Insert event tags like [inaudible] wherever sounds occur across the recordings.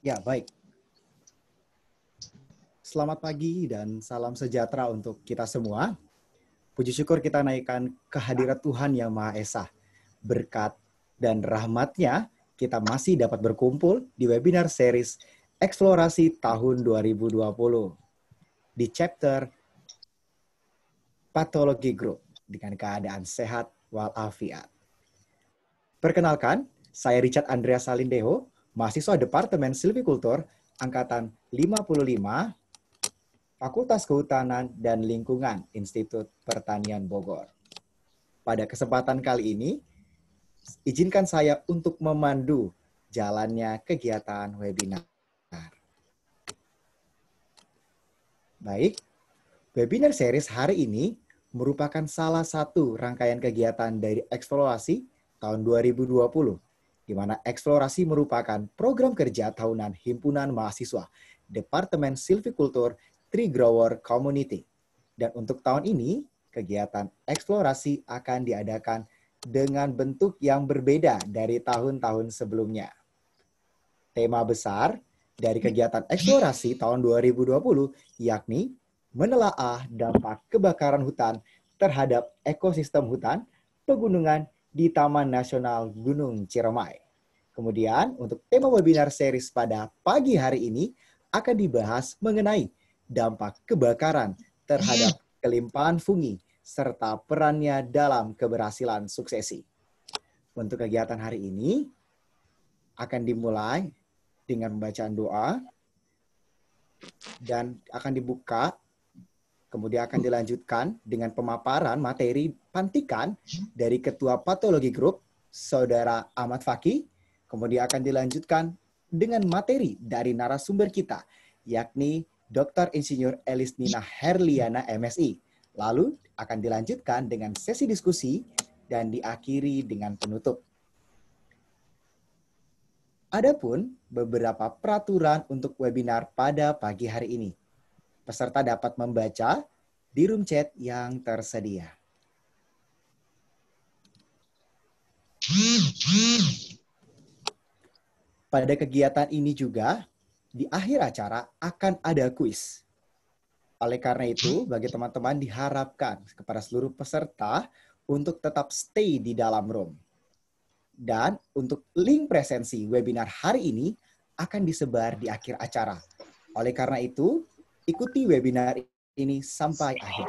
Ya, baik. Selamat pagi dan salam sejahtera untuk kita semua. Puji syukur kita naikkan kehadiran Tuhan Yang Maha Esa. Berkat dan rahmatnya, kita masih dapat berkumpul di webinar series eksplorasi tahun 2020 di chapter patologi Grup dengan keadaan sehat walafiat. Perkenalkan, saya Richard Andrea Salindeho, mahasiswa Departemen Silvikultur angkatan 55 Fakultas Kehutanan dan Lingkungan Institut Pertanian Bogor. Pada kesempatan kali ini, izinkan saya untuk memandu jalannya kegiatan webinar. Baik, webinar series hari ini merupakan salah satu rangkaian kegiatan dari eksplorasi tahun 2020, di mana eksplorasi merupakan program kerja tahunan himpunan mahasiswa Departemen Silvikultur Tree Grower Community. Dan untuk tahun ini, kegiatan eksplorasi akan diadakan dengan bentuk yang berbeda dari tahun-tahun sebelumnya. Tema besar dari kegiatan eksplorasi tahun 2020, yakni menelaah dampak kebakaran hutan terhadap ekosistem hutan pegunungan di Taman Nasional Gunung Ciremai. Kemudian, untuk tema webinar series pada pagi hari ini akan dibahas mengenai dampak kebakaran terhadap kelimpahan fungi serta perannya dalam keberhasilan suksesi. Untuk kegiatan hari ini akan dimulai dengan pembacaan doa dan akan dibuka kemudian akan dilanjutkan dengan pemaparan materi pantikan dari ketua patologi grup saudara Ahmad Faki kemudian akan dilanjutkan dengan materi dari narasumber kita yakni Dr. Insinyur Elis Nina Herliana MSI. Lalu akan dilanjutkan dengan sesi diskusi dan diakhiri dengan penutup. Adapun beberapa peraturan untuk webinar pada pagi hari ini. Peserta dapat membaca di room chat yang tersedia. Pada kegiatan ini juga, di akhir acara akan ada kuis. Oleh karena itu, bagi teman-teman diharapkan kepada seluruh peserta untuk tetap stay di dalam room. Dan untuk link presensi webinar hari ini akan disebar di akhir acara. Oleh karena itu, ikuti webinar ini sampai akhir.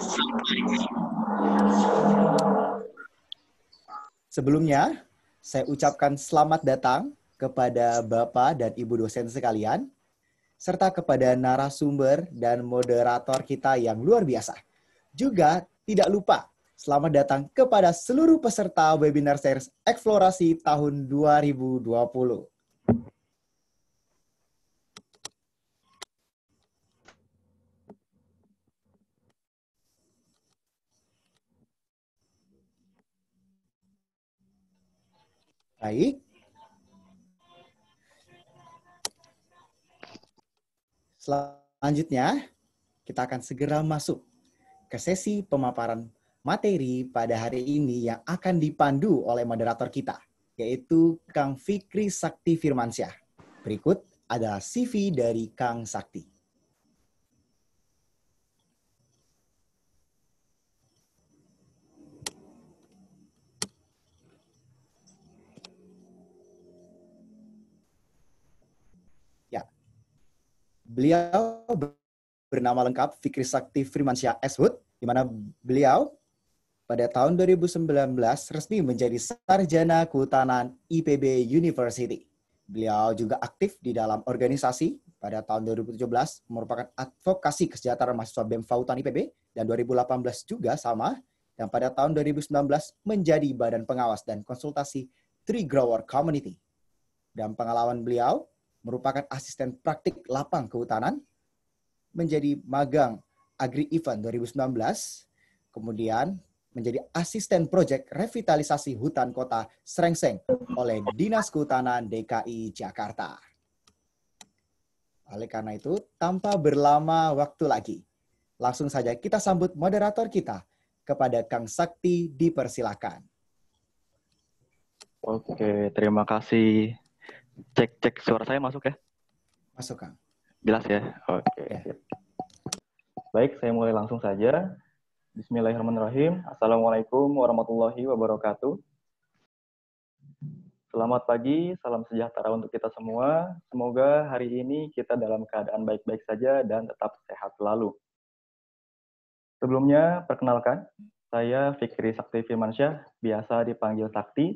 Sebelumnya, saya ucapkan selamat datang kepada Bapak dan Ibu dosen sekalian, serta kepada narasumber dan moderator kita yang luar biasa. Juga tidak lupa Selamat datang kepada seluruh peserta webinar series eksplorasi tahun 2020. Baik. Selanjutnya, kita akan segera masuk ke sesi pemaparan materi pada hari ini yang akan dipandu oleh moderator kita, yaitu Kang Fikri Sakti Firmansyah. Berikut adalah CV dari Kang Sakti. Ya. beliau bernama lengkap Fikri Sakti Firmansyah S. Wood, di mana beliau pada tahun 2019 resmi menjadi sarjana kehutanan IPB University. Beliau juga aktif di dalam organisasi pada tahun 2017 merupakan advokasi kesejahteraan mahasiswa BEM Fautan IPB dan 2018 juga sama dan pada tahun 2019 menjadi badan pengawas dan konsultasi Tree Grower Community. Dan pengalaman beliau merupakan asisten praktik lapang kehutanan, menjadi magang Agri Event 2019, kemudian menjadi asisten proyek revitalisasi hutan kota Srengseng oleh Dinas Kehutanan DKI Jakarta. Oleh karena itu, tanpa berlama waktu lagi, langsung saja kita sambut moderator kita kepada Kang Sakti dipersilakan. Oke, terima kasih. Cek cek suara saya masuk ya? Masuk Kang. Jelas ya. Oke. Ya. Baik, saya mulai langsung saja. Bismillahirrahmanirrahim. Assalamualaikum warahmatullahi wabarakatuh. Selamat pagi, salam sejahtera untuk kita semua. Semoga hari ini kita dalam keadaan baik-baik saja dan tetap sehat selalu. Sebelumnya, perkenalkan, saya Fikri Sakti Firmansyah, biasa dipanggil Sakti.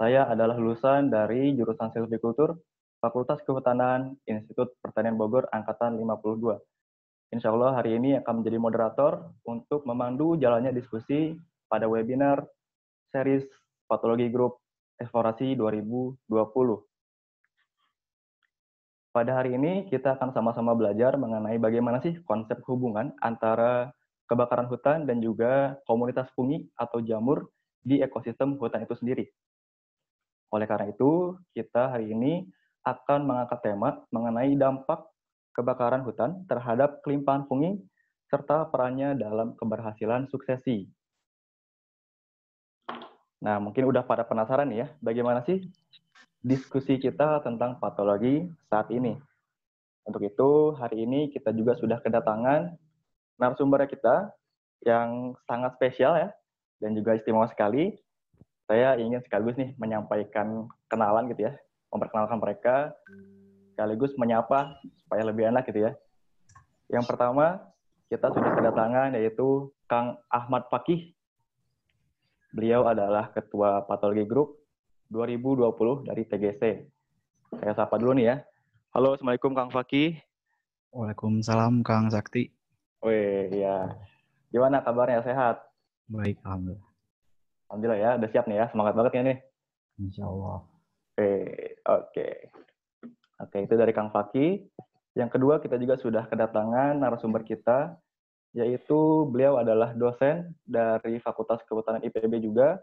Saya adalah lulusan dari jurusan Silvikultur, Fakultas Kehutanan, Institut Pertanian Bogor, Angkatan 52 Insya Allah hari ini akan menjadi moderator untuk memandu jalannya diskusi pada webinar series Patologi Grup Eksplorasi 2020. Pada hari ini kita akan sama-sama belajar mengenai bagaimana sih konsep hubungan antara kebakaran hutan dan juga komunitas fungi atau jamur di ekosistem hutan itu sendiri. Oleh karena itu, kita hari ini akan mengangkat tema mengenai dampak kebakaran hutan terhadap kelimpahan fungi, serta perannya dalam keberhasilan suksesi. Nah, mungkin udah pada penasaran ya, bagaimana sih diskusi kita tentang patologi saat ini? Untuk itu, hari ini kita juga sudah kedatangan narasumber kita yang sangat spesial ya, dan juga istimewa sekali. Saya ingin sekaligus nih menyampaikan kenalan gitu ya, memperkenalkan mereka sekaligus menyapa supaya lebih enak gitu ya. Yang pertama, kita sudah kedatangan yaitu Kang Ahmad Fakih. Beliau adalah Ketua Patologi grup 2020 dari TGC. Saya sapa dulu nih ya. Halo, Assalamualaikum Kang Fakih. Waalaikumsalam Kang Sakti. Wih, ya. Gimana kabarnya? Sehat? Baik, Alhamdulillah. Alhamdulillah ya, udah siap nih ya. Semangat banget ya nih. Insya Allah. Oke, oke. Oke, itu dari Kang Faki. Yang kedua, kita juga sudah kedatangan narasumber kita, yaitu beliau adalah dosen dari Fakultas Kehutanan IPB juga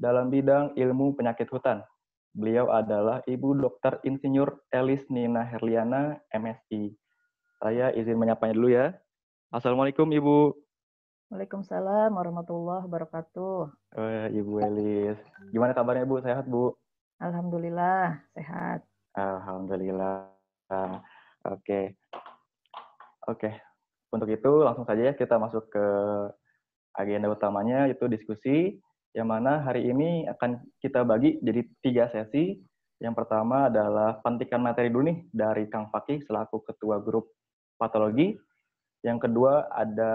dalam bidang ilmu penyakit hutan. Beliau adalah Ibu Dokter Insinyur Elis Nina Herliana, MSI. Saya izin menyapanya dulu ya. Assalamualaikum Ibu. Waalaikumsalam warahmatullahi wabarakatuh. Eh, Ibu Elis. Gimana kabarnya Bu? Sehat Bu? Alhamdulillah, sehat. Alhamdulillah. Oke. Okay. Oke. Okay. Untuk itu langsung saja ya kita masuk ke agenda utamanya yaitu diskusi yang mana hari ini akan kita bagi jadi tiga sesi. Yang pertama adalah pentikan materi dulu nih dari Kang Fakih selaku ketua grup patologi. Yang kedua ada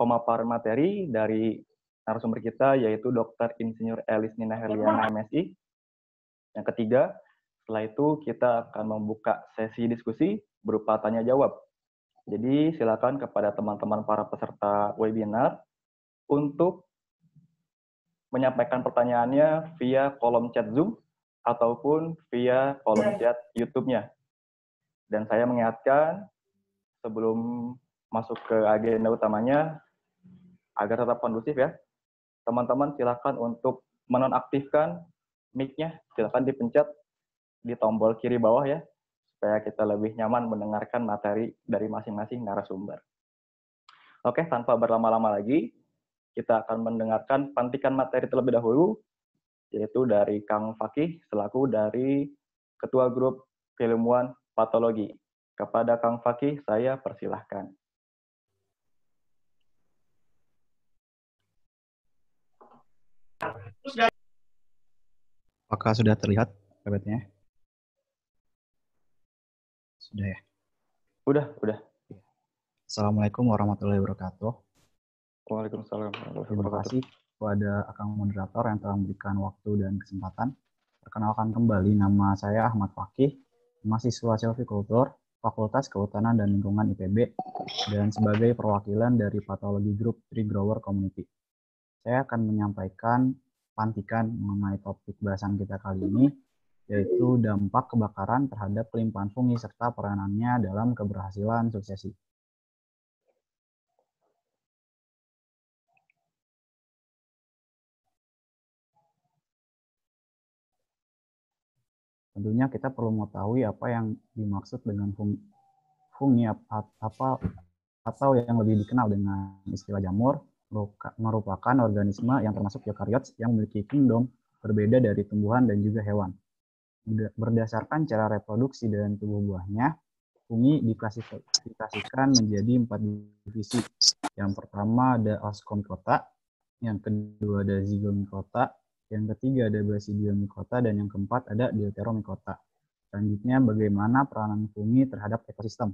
pemaparan materi dari narasumber kita yaitu Dr. Insinyur Elis Nina Herliana MSI. Yang ketiga setelah itu kita akan membuka sesi diskusi berupa tanya jawab. Jadi silakan kepada teman-teman para peserta webinar untuk menyampaikan pertanyaannya via kolom chat Zoom ataupun via kolom chat YouTube-nya. Dan saya mengingatkan sebelum masuk ke agenda utamanya agar tetap kondusif ya. Teman-teman silakan untuk menonaktifkan mic-nya, silakan dipencet di tombol kiri bawah ya, supaya kita lebih nyaman mendengarkan materi dari masing-masing narasumber. Oke, tanpa berlama-lama lagi, kita akan mendengarkan pantikan materi terlebih dahulu, yaitu dari Kang Fakih selaku dari Ketua Grup Keilmuan Patologi. Kepada Kang Fakih, saya persilahkan. Apakah sudah terlihat sudah ya? Udah, udah. Assalamualaikum warahmatullahi wabarakatuh. Waalaikumsalam warahmatullahi wabarakatuh. Terima kasih kepada Akang Moderator yang telah memberikan waktu dan kesempatan. Perkenalkan kembali, nama saya Ahmad Fakih, mahasiswa Silvikultur, Fakultas Kehutanan dan Lingkungan IPB, dan sebagai perwakilan dari Patologi grup Tree Grower Community. Saya akan menyampaikan pantikan mengenai topik bahasan kita kali ini, yaitu dampak kebakaran terhadap kelimpahan fungi serta peranannya dalam keberhasilan suksesi. Tentunya kita perlu mengetahui apa yang dimaksud dengan fungi, fungi apa atau yang lebih dikenal dengan istilah jamur merupakan organisme yang termasuk eukariot yang memiliki kingdom berbeda dari tumbuhan dan juga hewan berdasarkan cara reproduksi dalam tubuh buahnya, fungi diklasifikasikan menjadi empat divisi. Yang pertama ada Ascomycota, yang kedua ada zygomycota, yang ketiga ada basidiomycota, dan yang keempat ada deuteromycota. Selanjutnya, bagaimana peranan fungi terhadap ekosistem?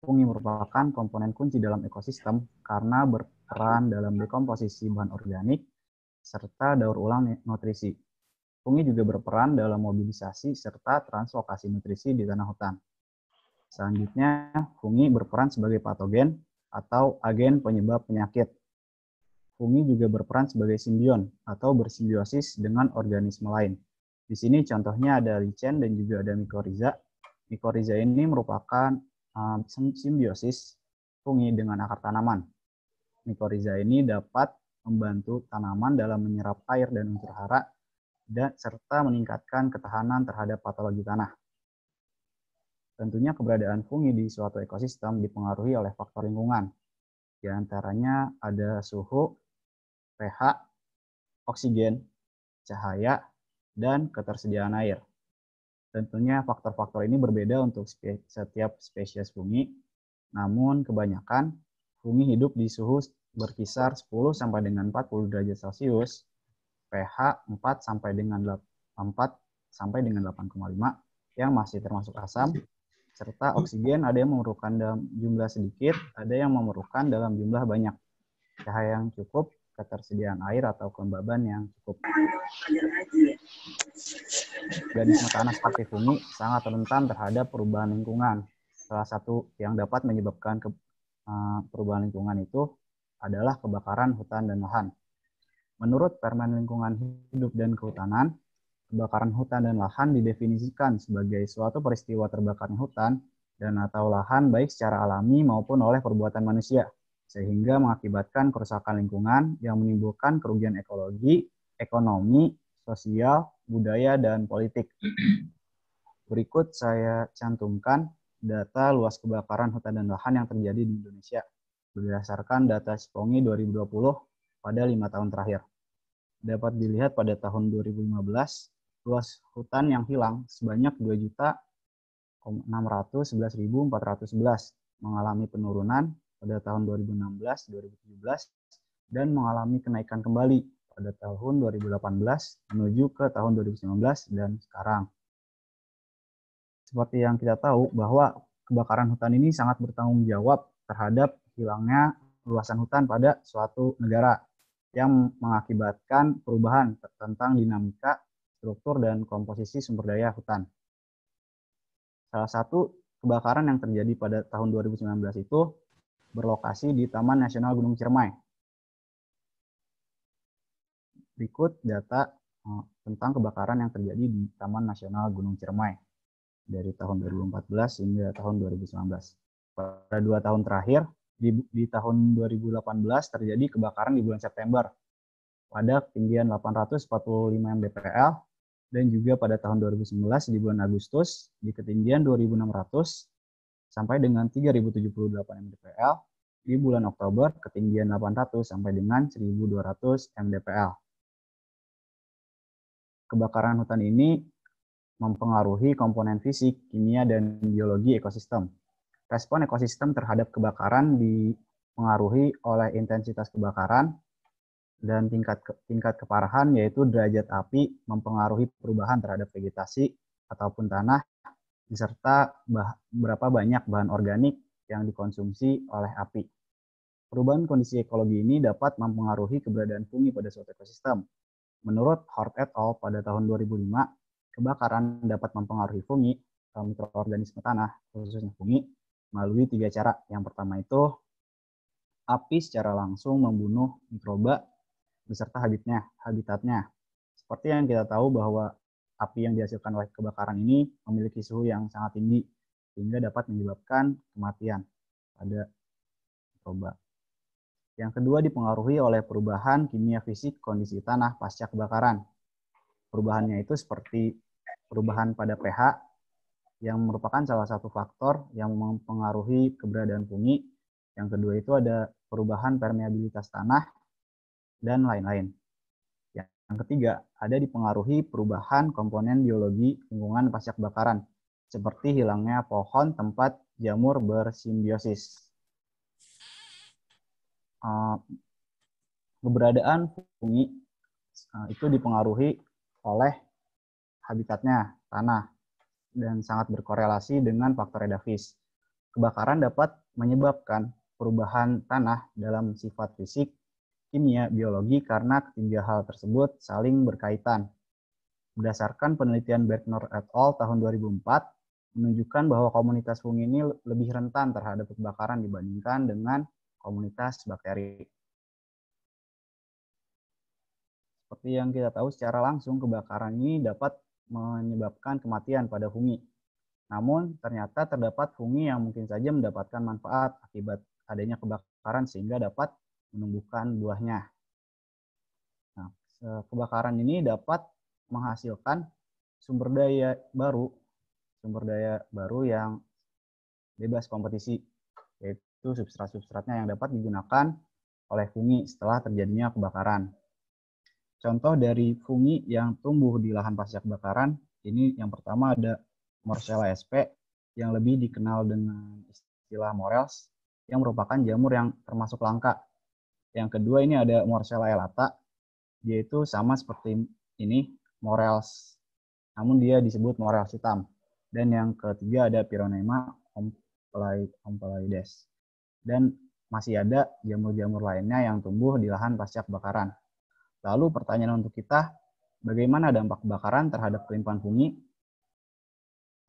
Fungi merupakan komponen kunci dalam ekosistem karena berperan dalam dekomposisi bahan organik serta daur ulang nutrisi. Fungi juga berperan dalam mobilisasi serta translokasi nutrisi di tanah hutan. Selanjutnya, fungi berperan sebagai patogen atau agen penyebab penyakit. Fungi juga berperan sebagai simbion atau bersimbiosis dengan organisme lain. Di sini contohnya ada lichen dan juga ada mikoriza. Mikoriza ini merupakan eh, simbiosis fungi dengan akar tanaman. Mikoriza ini dapat membantu tanaman dalam menyerap air dan unsur hara dan serta meningkatkan ketahanan terhadap patologi tanah. Tentunya keberadaan fungi di suatu ekosistem dipengaruhi oleh faktor lingkungan. Di antaranya ada suhu, pH, oksigen, cahaya, dan ketersediaan air. Tentunya faktor-faktor ini berbeda untuk setiap spesies fungi, namun kebanyakan fungi hidup di suhu berkisar 10 sampai dengan 40 derajat Celcius pH 4 sampai dengan 4 sampai dengan 8,5 yang masih termasuk asam serta oksigen ada yang memerlukan dalam jumlah sedikit, ada yang memerlukan dalam jumlah banyak. Cahaya yang cukup, ketersediaan air atau kelembaban yang cukup. Organisme tanah seperti bumi sangat rentan terhadap perubahan lingkungan. Salah satu yang dapat menyebabkan ke, uh, perubahan lingkungan itu adalah kebakaran hutan dan lahan. Menurut Permen Lingkungan Hidup dan Kehutanan, kebakaran hutan dan lahan didefinisikan sebagai suatu peristiwa terbakarnya hutan dan atau lahan baik secara alami maupun oleh perbuatan manusia, sehingga mengakibatkan kerusakan lingkungan yang menimbulkan kerugian ekologi, ekonomi, sosial, budaya, dan politik. [clears throat] Berikut saya cantumkan data luas kebakaran hutan dan lahan yang terjadi di Indonesia berdasarkan data Sipongi 2020 pada lima tahun terakhir dapat dilihat pada tahun 2015 luas hutan yang hilang sebanyak 2.611.411 mengalami penurunan pada tahun 2016-2017 dan mengalami kenaikan kembali pada tahun 2018 menuju ke tahun 2019 dan sekarang. Seperti yang kita tahu bahwa kebakaran hutan ini sangat bertanggung jawab terhadap hilangnya luasan hutan pada suatu negara yang mengakibatkan perubahan tentang dinamika, struktur, dan komposisi sumber daya hutan. Salah satu kebakaran yang terjadi pada tahun 2019 itu berlokasi di Taman Nasional Gunung Ciremai. Berikut data eh, tentang kebakaran yang terjadi di Taman Nasional Gunung Ciremai dari tahun 2014 hingga tahun 2019. Pada dua tahun terakhir, di, di tahun 2018 terjadi kebakaran di bulan September pada ketinggian 845 mdpl dan juga pada tahun 2019 di bulan Agustus di ketinggian 2600 sampai dengan 3078 mdpl di bulan Oktober ketinggian 800 sampai dengan 1200 mdpl. Kebakaran hutan ini mempengaruhi komponen fisik, kimia, dan biologi ekosistem respon ekosistem terhadap kebakaran dipengaruhi oleh intensitas kebakaran dan tingkat ke, tingkat keparahan yaitu derajat api mempengaruhi perubahan terhadap vegetasi ataupun tanah serta bah, berapa banyak bahan organik yang dikonsumsi oleh api. Perubahan kondisi ekologi ini dapat mempengaruhi keberadaan fungi pada suatu ekosistem. Menurut Hort et al. pada tahun 2005, kebakaran dapat mempengaruhi fungi, mikroorganisme tanah, khususnya fungi, melalui tiga cara. Yang pertama itu api secara langsung membunuh mikroba beserta habitnya, habitatnya. Seperti yang kita tahu bahwa api yang dihasilkan oleh kebakaran ini memiliki suhu yang sangat tinggi sehingga dapat menyebabkan kematian pada mikroba. Yang kedua dipengaruhi oleh perubahan kimia fisik kondisi tanah pasca kebakaran. Perubahannya itu seperti perubahan pada pH, yang merupakan salah satu faktor yang mempengaruhi keberadaan fungi. Yang kedua itu ada perubahan permeabilitas tanah dan lain-lain. Yang ketiga, ada dipengaruhi perubahan komponen biologi lingkungan pasca kebakaran, seperti hilangnya pohon tempat jamur bersimbiosis. Eh, keberadaan fungi eh, itu dipengaruhi oleh habitatnya, tanah, dan sangat berkorelasi dengan faktor edafis. Kebakaran dapat menyebabkan perubahan tanah dalam sifat fisik, kimia, biologi karena ketiga hal tersebut saling berkaitan. Berdasarkan penelitian Bergner et al. tahun 2004, menunjukkan bahwa komunitas fungi ini lebih rentan terhadap kebakaran dibandingkan dengan komunitas bakteri. Seperti yang kita tahu secara langsung, kebakaran ini dapat menyebabkan kematian pada fungi. Namun, ternyata terdapat fungi yang mungkin saja mendapatkan manfaat akibat adanya kebakaran sehingga dapat menumbuhkan buahnya. Nah, kebakaran ini dapat menghasilkan sumber daya baru, sumber daya baru yang bebas kompetisi, yaitu substrat-substratnya yang dapat digunakan oleh fungi setelah terjadinya kebakaran. Contoh dari fungi yang tumbuh di lahan pasca kebakaran, ini yang pertama ada Morcella sp yang lebih dikenal dengan istilah morels, yang merupakan jamur yang termasuk langka. Yang kedua ini ada Morcella elata, yaitu sama seperti ini, morels, namun dia disebut morels hitam. Dan yang ketiga ada Pyronema omplaides. Dan masih ada jamur-jamur lainnya yang tumbuh di lahan pasca kebakaran. Lalu pertanyaan untuk kita, bagaimana dampak kebakaran terhadap kelimpahan fungi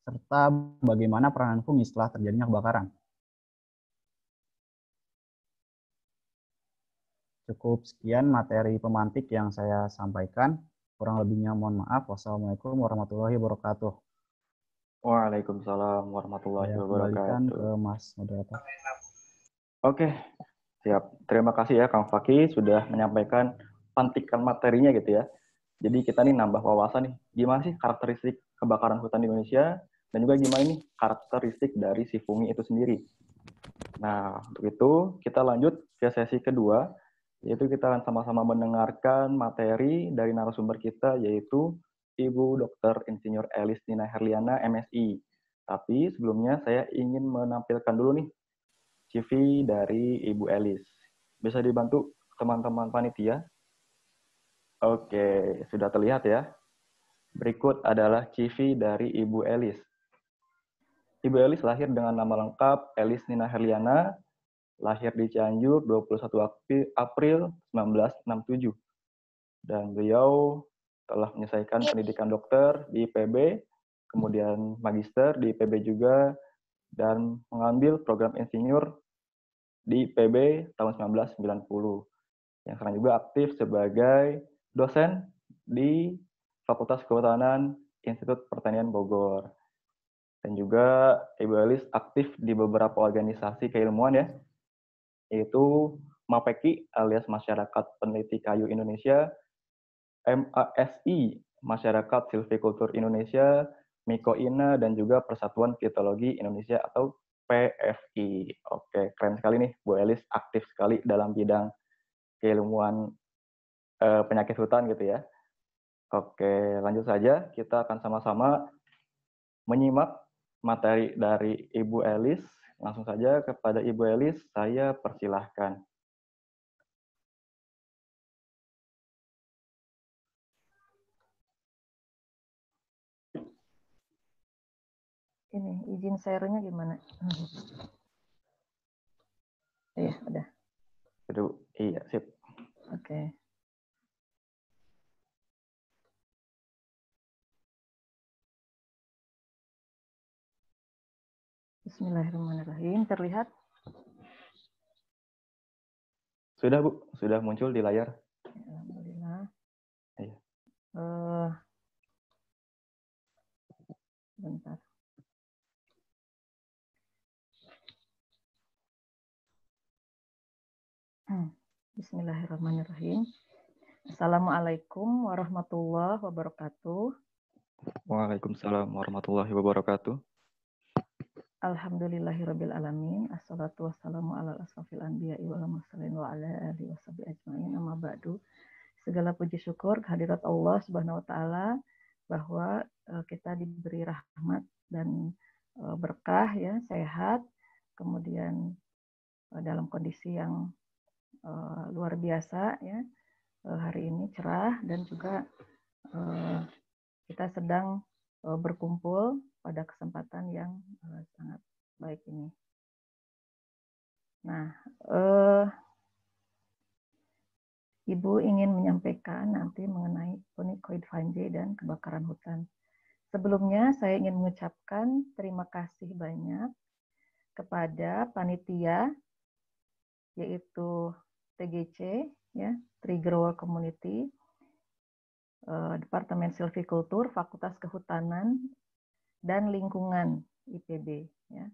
serta bagaimana peranan fungi setelah terjadinya kebakaran. Cukup sekian materi pemantik yang saya sampaikan. Kurang lebihnya mohon maaf. Wassalamualaikum warahmatullahi wabarakatuh. Waalaikumsalam warahmatullahi saya wabarakatuh. ke Mas Moderator. Oke, siap. Terima kasih ya Kang Faki sudah menyampaikan pantikan materinya gitu ya. Jadi kita nih nambah wawasan nih, gimana sih karakteristik kebakaran hutan di Indonesia, dan juga gimana nih karakteristik dari si fungi itu sendiri. Nah, untuk itu kita lanjut ke sesi kedua, yaitu kita akan sama-sama mendengarkan materi dari narasumber kita, yaitu Ibu Dr. Insinyur Elis Nina Herliana, MSI. Tapi sebelumnya saya ingin menampilkan dulu nih CV dari Ibu Elis. Bisa dibantu teman-teman panitia Oke, sudah terlihat ya. Berikut adalah CV dari Ibu Elis. Ibu Elis lahir dengan nama lengkap Elis Nina Herliana, lahir di Cianjur 21 April 1967. Dan beliau telah menyelesaikan pendidikan dokter di IPB, kemudian magister di IPB juga, dan mengambil program insinyur di IPB tahun 1990. Yang sekarang juga aktif sebagai dosen di Fakultas Kehutanan Institut Pertanian Bogor. Dan juga Ibu Elis aktif di beberapa organisasi keilmuan ya, yaitu MAPEKI alias Masyarakat Peneliti Kayu Indonesia, MASI Masyarakat Silvikultur Indonesia, Mikoina, dan juga Persatuan Fitologi Indonesia atau PFI. Oke, keren sekali nih Bu Elis aktif sekali dalam bidang keilmuan Eh, penyakit hutan gitu ya. Oke, lanjut saja. Kita akan sama-sama menyimak materi dari Ibu Elis. Langsung saja kepada Ibu Elis, saya persilahkan. Ini izin nya gimana? Iya, udah. Aduh, iya, sip. Oke. Okay. Bismillahirrahmanirrahim. Terlihat? Sudah, Bu. Sudah muncul di layar. Alhamdulillah. Uh, bentar. Hmm. Bismillahirrahmanirrahim. Assalamualaikum warahmatullahi wabarakatuh. Waalaikumsalam warahmatullahi wabarakatuh. Alhamdulillahirabbil alamin. Assalatu wassalamu ala asrafil anbiya'i wal mursalin wa ala alihi washabi ajmain. Amma ba'du. Segala puji syukur kehadirat Allah Subhanahu wa taala bahwa eh, kita diberi rahmat dan eh, berkah ya, sehat, kemudian eh, dalam kondisi yang luar biasa ya. Hari ini cerah dan juga kita sedang berkumpul pada kesempatan yang uh, sangat baik ini. Nah, uh, Ibu ingin menyampaikan nanti mengenai Onychoid fungi dan kebakaran hutan. Sebelumnya saya ingin mengucapkan terima kasih banyak kepada panitia yaitu TGC ya, Tree Grower Community, eh, Departemen Silvikultur, Fakultas Kehutanan dan lingkungan IPB. Ya.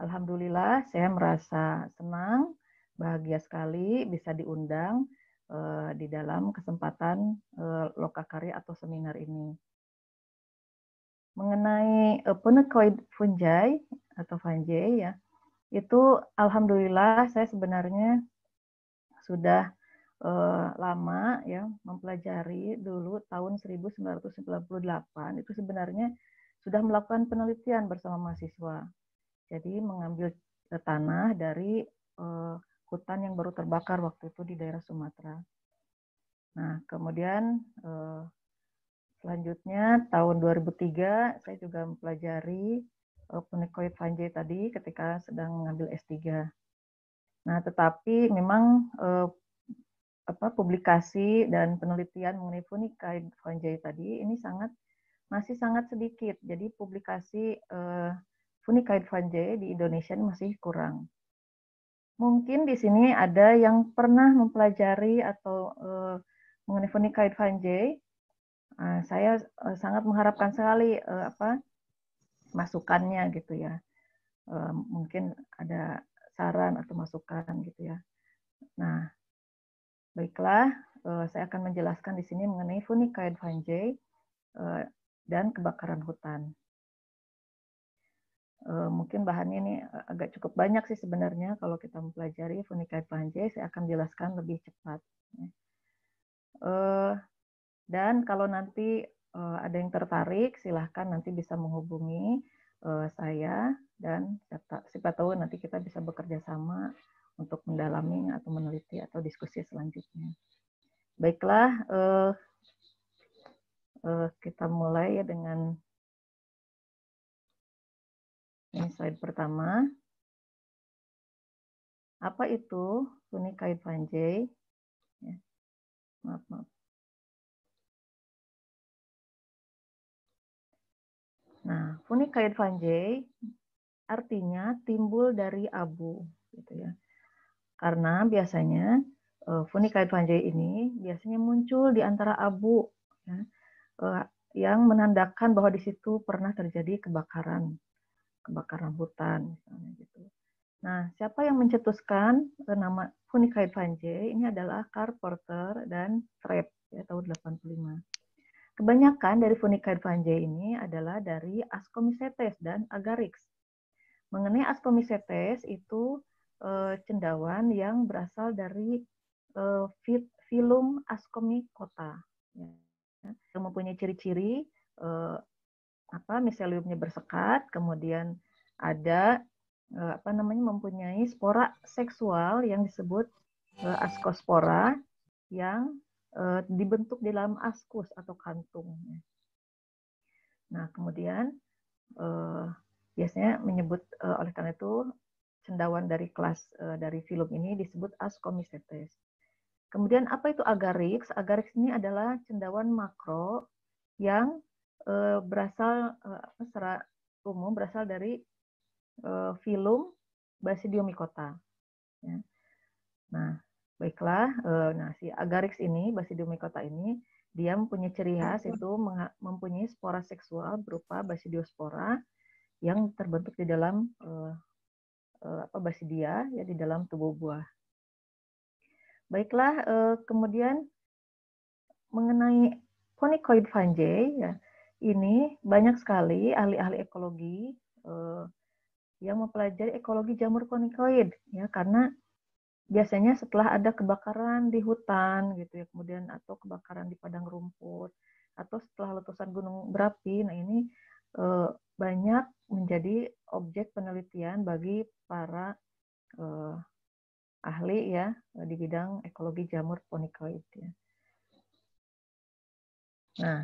Alhamdulillah saya merasa senang, bahagia sekali bisa diundang eh, di dalam kesempatan eh, lokakarya atau seminar ini. Mengenai eh, penekoid Funjai atau fungi ya, itu alhamdulillah saya sebenarnya sudah eh, lama ya mempelajari dulu tahun 1998 itu sebenarnya sudah melakukan penelitian bersama mahasiswa. Jadi mengambil eh, tanah dari uh, hutan yang baru terbakar waktu itu di daerah Sumatera. Nah, kemudian uh, selanjutnya tahun 2003 saya juga mempelajari uh, punikoid tadi ketika sedang mengambil S3. Nah, tetapi memang uh, apa publikasi dan penelitian mengenai fungi fungi tadi ini sangat masih sangat sedikit. Jadi publikasi uh, eh, Funikaid Fanje di Indonesia ini masih kurang. Mungkin di sini ada yang pernah mempelajari atau uh, mengenai Funikaid Fanje. Uh, ah, saya uh, sangat mengharapkan sekali uh, apa masukannya gitu ya. Uh, mungkin ada saran atau masukan gitu ya. Nah, baiklah, uh, saya akan menjelaskan di sini mengenai Funikaid Fanjae. Uh, dan kebakaran hutan. E, mungkin bahannya ini eh, agak cukup banyak sih sebenarnya kalau kita mempelajari Funikai Panje, saya akan jelaskan lebih cepat. E, dan kalau nanti e, ada yang tertarik, silahkan nanti bisa menghubungi saya dan siapa tahu nanti kita bisa bekerja sama untuk mendalami atau meneliti atau diskusi selanjutnya. Baiklah, Eh, kita mulai ya dengan ini slide pertama. Apa itu suni kain panjai? Ya. Maaf, maaf. Nah, funi kain panjai artinya timbul dari abu, gitu ya. Karena biasanya funi eh, kain panjai ini biasanya muncul di antara abu. Ya yang menandakan bahwa di situ pernah terjadi kebakaran, kebakaran hutan misalnya gitu. Nah, siapa yang mencetuskan eh, nama Funikaid vanje ini adalah Carl Porter dan Trepp ya, tahun 85. Kebanyakan dari Funikaid vanje ini adalah dari Ascomycetes dan Agarix. Mengenai Ascomycetes itu e, cendawan yang berasal dari e, eh, filum Ascomycota. Ya yang mempunyai ciri-ciri eh, apa miseliumnya bersekat, kemudian ada eh, apa namanya mempunyai spora seksual yang disebut eh, askospora yang eh, dibentuk di dalam askus atau kantung. Nah, kemudian eh, biasanya menyebut eh, oleh karena itu cendawan dari kelas eh, dari film ini disebut ascomycetes. Kemudian apa itu agarix? Agarix ini adalah cendawan makro yang e, berasal e, secara umum berasal dari e, filum basidiomycota. Ya. Nah, baiklah. nasi nah, si agarix ini basidiomycota ini dia mempunyai ciri khas itu mempunyai spora seksual berupa basidiospora yang terbentuk di dalam e, apa basidia ya di dalam tubuh buah Baiklah, uh, kemudian mengenai Conicoid fungi ya. Ini banyak sekali ahli-ahli ekologi uh, yang mempelajari ekologi jamur konikoid ya karena biasanya setelah ada kebakaran di hutan gitu ya kemudian atau kebakaran di padang rumput atau setelah letusan gunung berapi nah ini uh, banyak menjadi objek penelitian bagi para Uh, ahli ya eh, di bidang ekologi jamur ponikoid ya. Nah,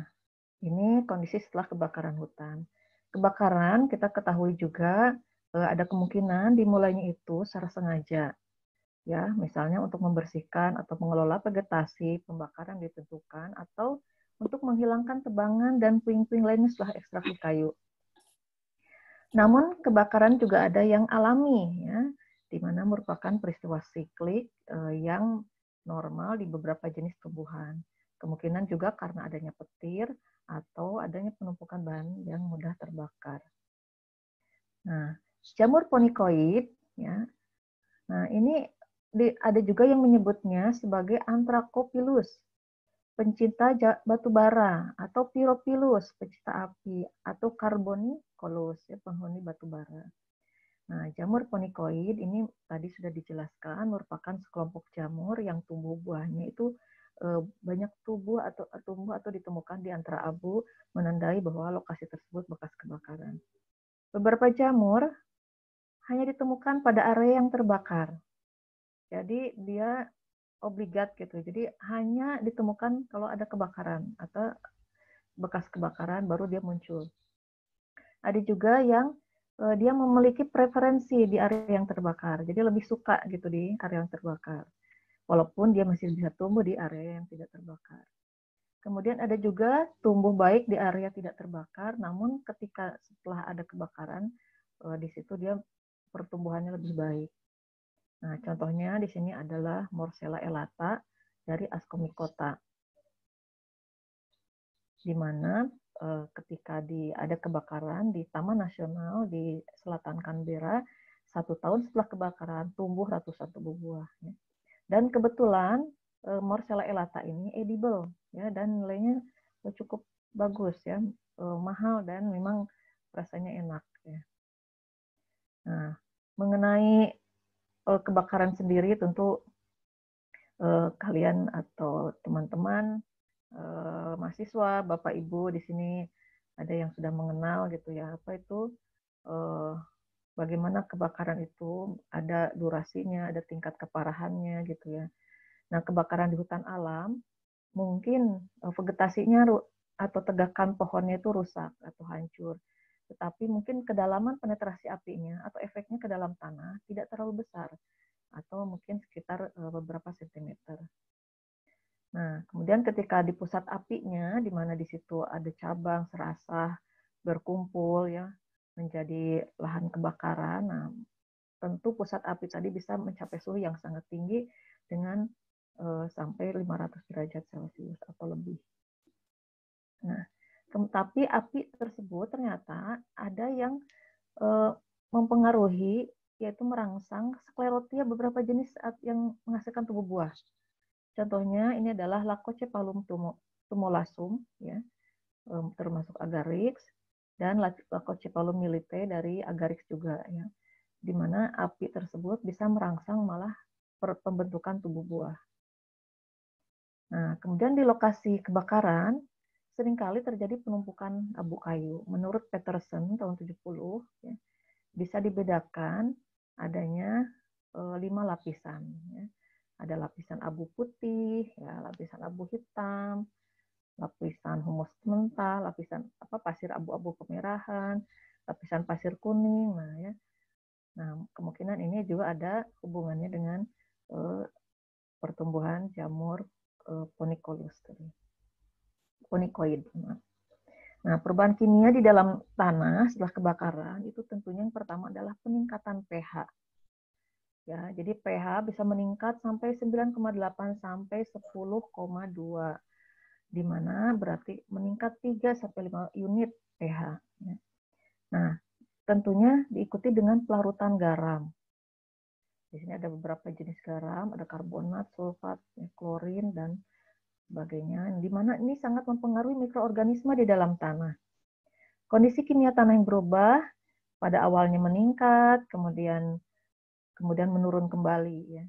ini kondisi setelah kebakaran hutan. Kebakaran kita ketahui juga eh, ada kemungkinan dimulainya itu secara sengaja. Ya, misalnya untuk membersihkan atau mengelola vegetasi pembakaran ditentukan atau untuk menghilangkan tebangan dan puing-puing lainnya setelah ekstraksi kayu. Namun kebakaran juga ada yang alami ya di mana merupakan peristiwa siklik eh, yang normal di beberapa jenis tumbuhan. Kemungkinan juga karena adanya petir atau adanya penumpukan bahan yang mudah terbakar. Nah, jamur ponikoid ya. Nah, ini ada juga yang menyebutnya sebagai antrakopilus, pencinta batu bara atau piropilus, pencinta api atau karbonikolus, ya, penghuni batu bara. Nah, jamur konikoid ini tadi sudah dijelaskan merupakan sekelompok jamur yang tumbuh buahnya itu eh, banyak tubuh atau tumbuh atau ditemukan di antara abu menandai bahwa lokasi tersebut bekas kebakaran. Beberapa jamur hanya ditemukan pada area yang terbakar. Jadi dia obligat gitu. Jadi hanya ditemukan kalau ada kebakaran atau bekas kebakaran baru dia muncul. Ada juga yang uh, dia memiliki preferensi di area yang terbakar. Jadi lebih suka gitu di area yang terbakar. Walaupun dia masih bisa tumbuh di area yang tidak terbakar. Kemudian ada juga tumbuh baik di area tidak terbakar, namun ketika setelah ada kebakaran, uh, di situ dia pertumbuhannya lebih baik. Nah, contohnya di sini adalah Morcella elata dari Ascomycota. Di mana Eh, ketika di ada kebakaran di Taman Nasional di selatan Canberra satu tahun setelah kebakaran tumbuh ratusan tubuh buah dan kebetulan eh, Marcella elata ini edible ya dan nilainya eh, cukup bagus ya mahal dan memang rasanya enak ya nah mengenai kebakaran sendiri tentu kalian atau teman-teman eh, mahasiswa, Bapak Ibu di sini ada yang sudah mengenal gitu ya apa itu eh, bagaimana kebakaran itu ada durasinya, ada tingkat keparahannya gitu ya. Nah, kebakaran di hutan alam mungkin eh, vegetasinya atau tegakan pohonnya itu rusak atau hancur. Tetapi mungkin kedalaman penetrasi apinya atau efeknya ke dalam tanah tidak terlalu besar atau mungkin sekitar eh, beberapa sentimeter. Nah, kemudian ketika di pusat apinya, di mana di situ ada cabang, serasa berkumpul ya, menjadi lahan kebakaran. Nah, tentu pusat api tadi bisa mencapai suhu yang sangat tinggi dengan uh, sampai 500 derajat Celcius atau lebih. Nah, tapi api tersebut ternyata ada yang uh, mempengaruhi yaitu merangsang sklerotia beberapa jenis yang menghasilkan tubuh buah. Contohnya ini adalah Lacocephalum tumulasum, ya, termasuk agarix, dan Lacocephalum milite dari agarix juga, ya, di mana api tersebut bisa merangsang malah pembentukan tubuh buah. Nah, kemudian di lokasi kebakaran, seringkali terjadi penumpukan abu kayu. Menurut Peterson tahun 70, ya, bisa dibedakan adanya eh, lima lapisan. Ya ada lapisan abu putih, ya, lapisan abu hitam, lapisan humus mentah, lapisan apa pasir abu-abu kemerahan, lapisan pasir kuning, nah ya. Nah, kemungkinan ini juga ada hubungannya dengan eh, pertumbuhan jamur eh, poniculus tadi. Ponikoid. nah, perubahan kimia di dalam tanah setelah kebakaran itu tentunya yang pertama adalah peningkatan pH Ya, jadi pH bisa meningkat sampai 9,8 sampai 10,2 di mana berarti meningkat 3 sampai 5 unit pH. Ya. Nah, tentunya diikuti dengan pelarutan garam. Di sini ada beberapa jenis garam, ada karbonat, sulfat, ya, klorin, dan sebagainya, di mana ini sangat mempengaruhi mikroorganisme di dalam tanah. Kondisi kimia tanah yang berubah, pada awalnya meningkat, kemudian kemudian menurun kembali ya.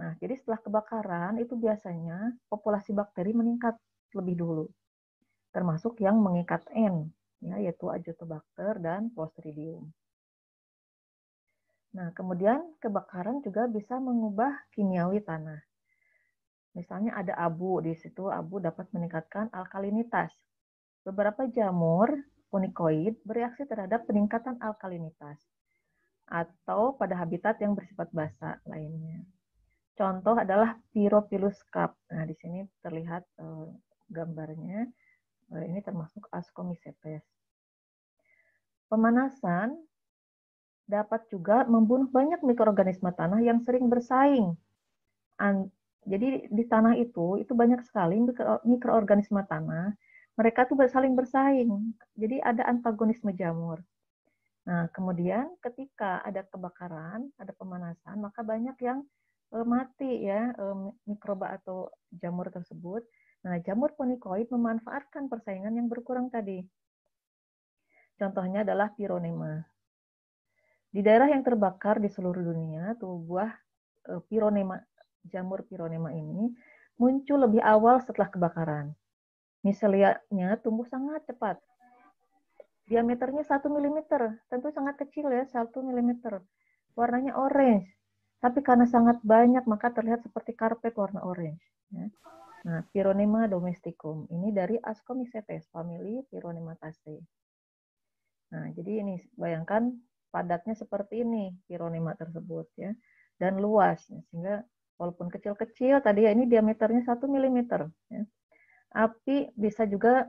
Nah, jadi setelah kebakaran itu biasanya populasi bakteri meningkat lebih dulu. Termasuk yang mengikat N, ya, yaitu Azotobacter dan Clostridium. Nah, kemudian kebakaran juga bisa mengubah kimiawi tanah. Misalnya ada abu di situ, abu dapat meningkatkan alkalinitas. Beberapa jamur unikoid bereaksi terhadap peningkatan alkalinitas atau pada habitat yang bersifat basa lainnya. Contoh adalah Pyrophilus cup. Nah, di sini terlihat eh, gambarnya. Eh, ini termasuk Ascomycetes. Pemanasan dapat juga membunuh banyak mikroorganisme tanah yang sering bersaing. An Jadi di tanah itu itu banyak sekali mikro mikroorganisme tanah. Mereka tuh saling bersaing. Jadi ada antagonisme jamur Nah, kemudian ketika ada kebakaran, ada pemanasan, maka banyak yang mati ya mmm, mikroba atau jamur tersebut. Nah, jamur ponikoid memanfaatkan persaingan yang berkurang tadi. Contohnya adalah pironema. Di daerah yang terbakar di seluruh dunia, tuh buah pironema, jamur pironema ini muncul lebih awal setelah kebakaran. Miselianya tumbuh sangat cepat, diameternya 1 mm, tentu sangat kecil ya, 1 mm. Warnanya orange, tapi karena sangat banyak maka terlihat seperti karpet warna orange. Ya. Nah, Pyronema domesticum, ini dari Ascomycetes, family Pyronemataceae. Nah, jadi ini bayangkan padatnya seperti ini Pyronema tersebut ya, dan luas, ya, sehingga walaupun kecil-kecil tadi ya ini diameternya 1 mm. Ya. Api bisa juga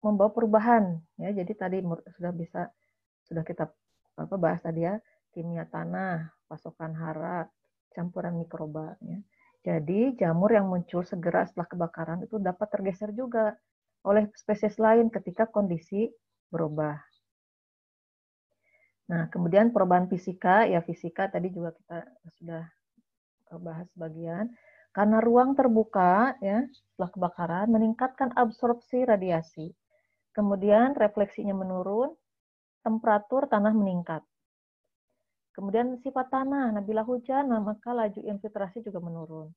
membawa perubahan ya jadi tadi sudah bisa sudah kita apa bahas tadi ya kimia tanah pasokan hara campuran mikroba ya. jadi jamur yang muncul segera setelah kebakaran itu dapat tergeser juga oleh spesies lain ketika kondisi berubah nah kemudian perubahan fisika ya fisika tadi juga kita sudah eh, bahas sebagian karena ruang terbuka ya setelah kebakaran meningkatkan absorpsi radiasi Kemudian refleksinya menurun, temperatur tanah meningkat. Kemudian sifat tanah, nah bila hujan, maka laju infiltrasi juga menurun.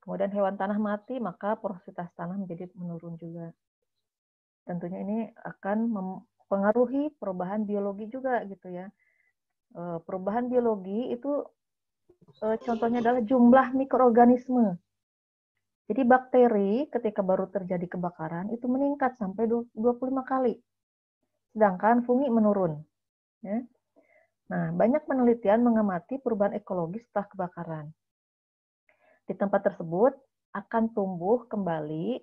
Kemudian hewan tanah mati, maka porositas tanah menjadi menurun juga. Tentunya ini akan mempengaruhi perubahan biologi juga gitu ya. Eh, perubahan biologi itu eh, contohnya adalah jumlah mikroorganisme jadi bakteri ketika baru terjadi kebakaran itu meningkat sampai 25 kali. Sedangkan fungi menurun. Ya. Nah, banyak penelitian mengamati perubahan ekologis setelah kebakaran. Di tempat tersebut akan tumbuh kembali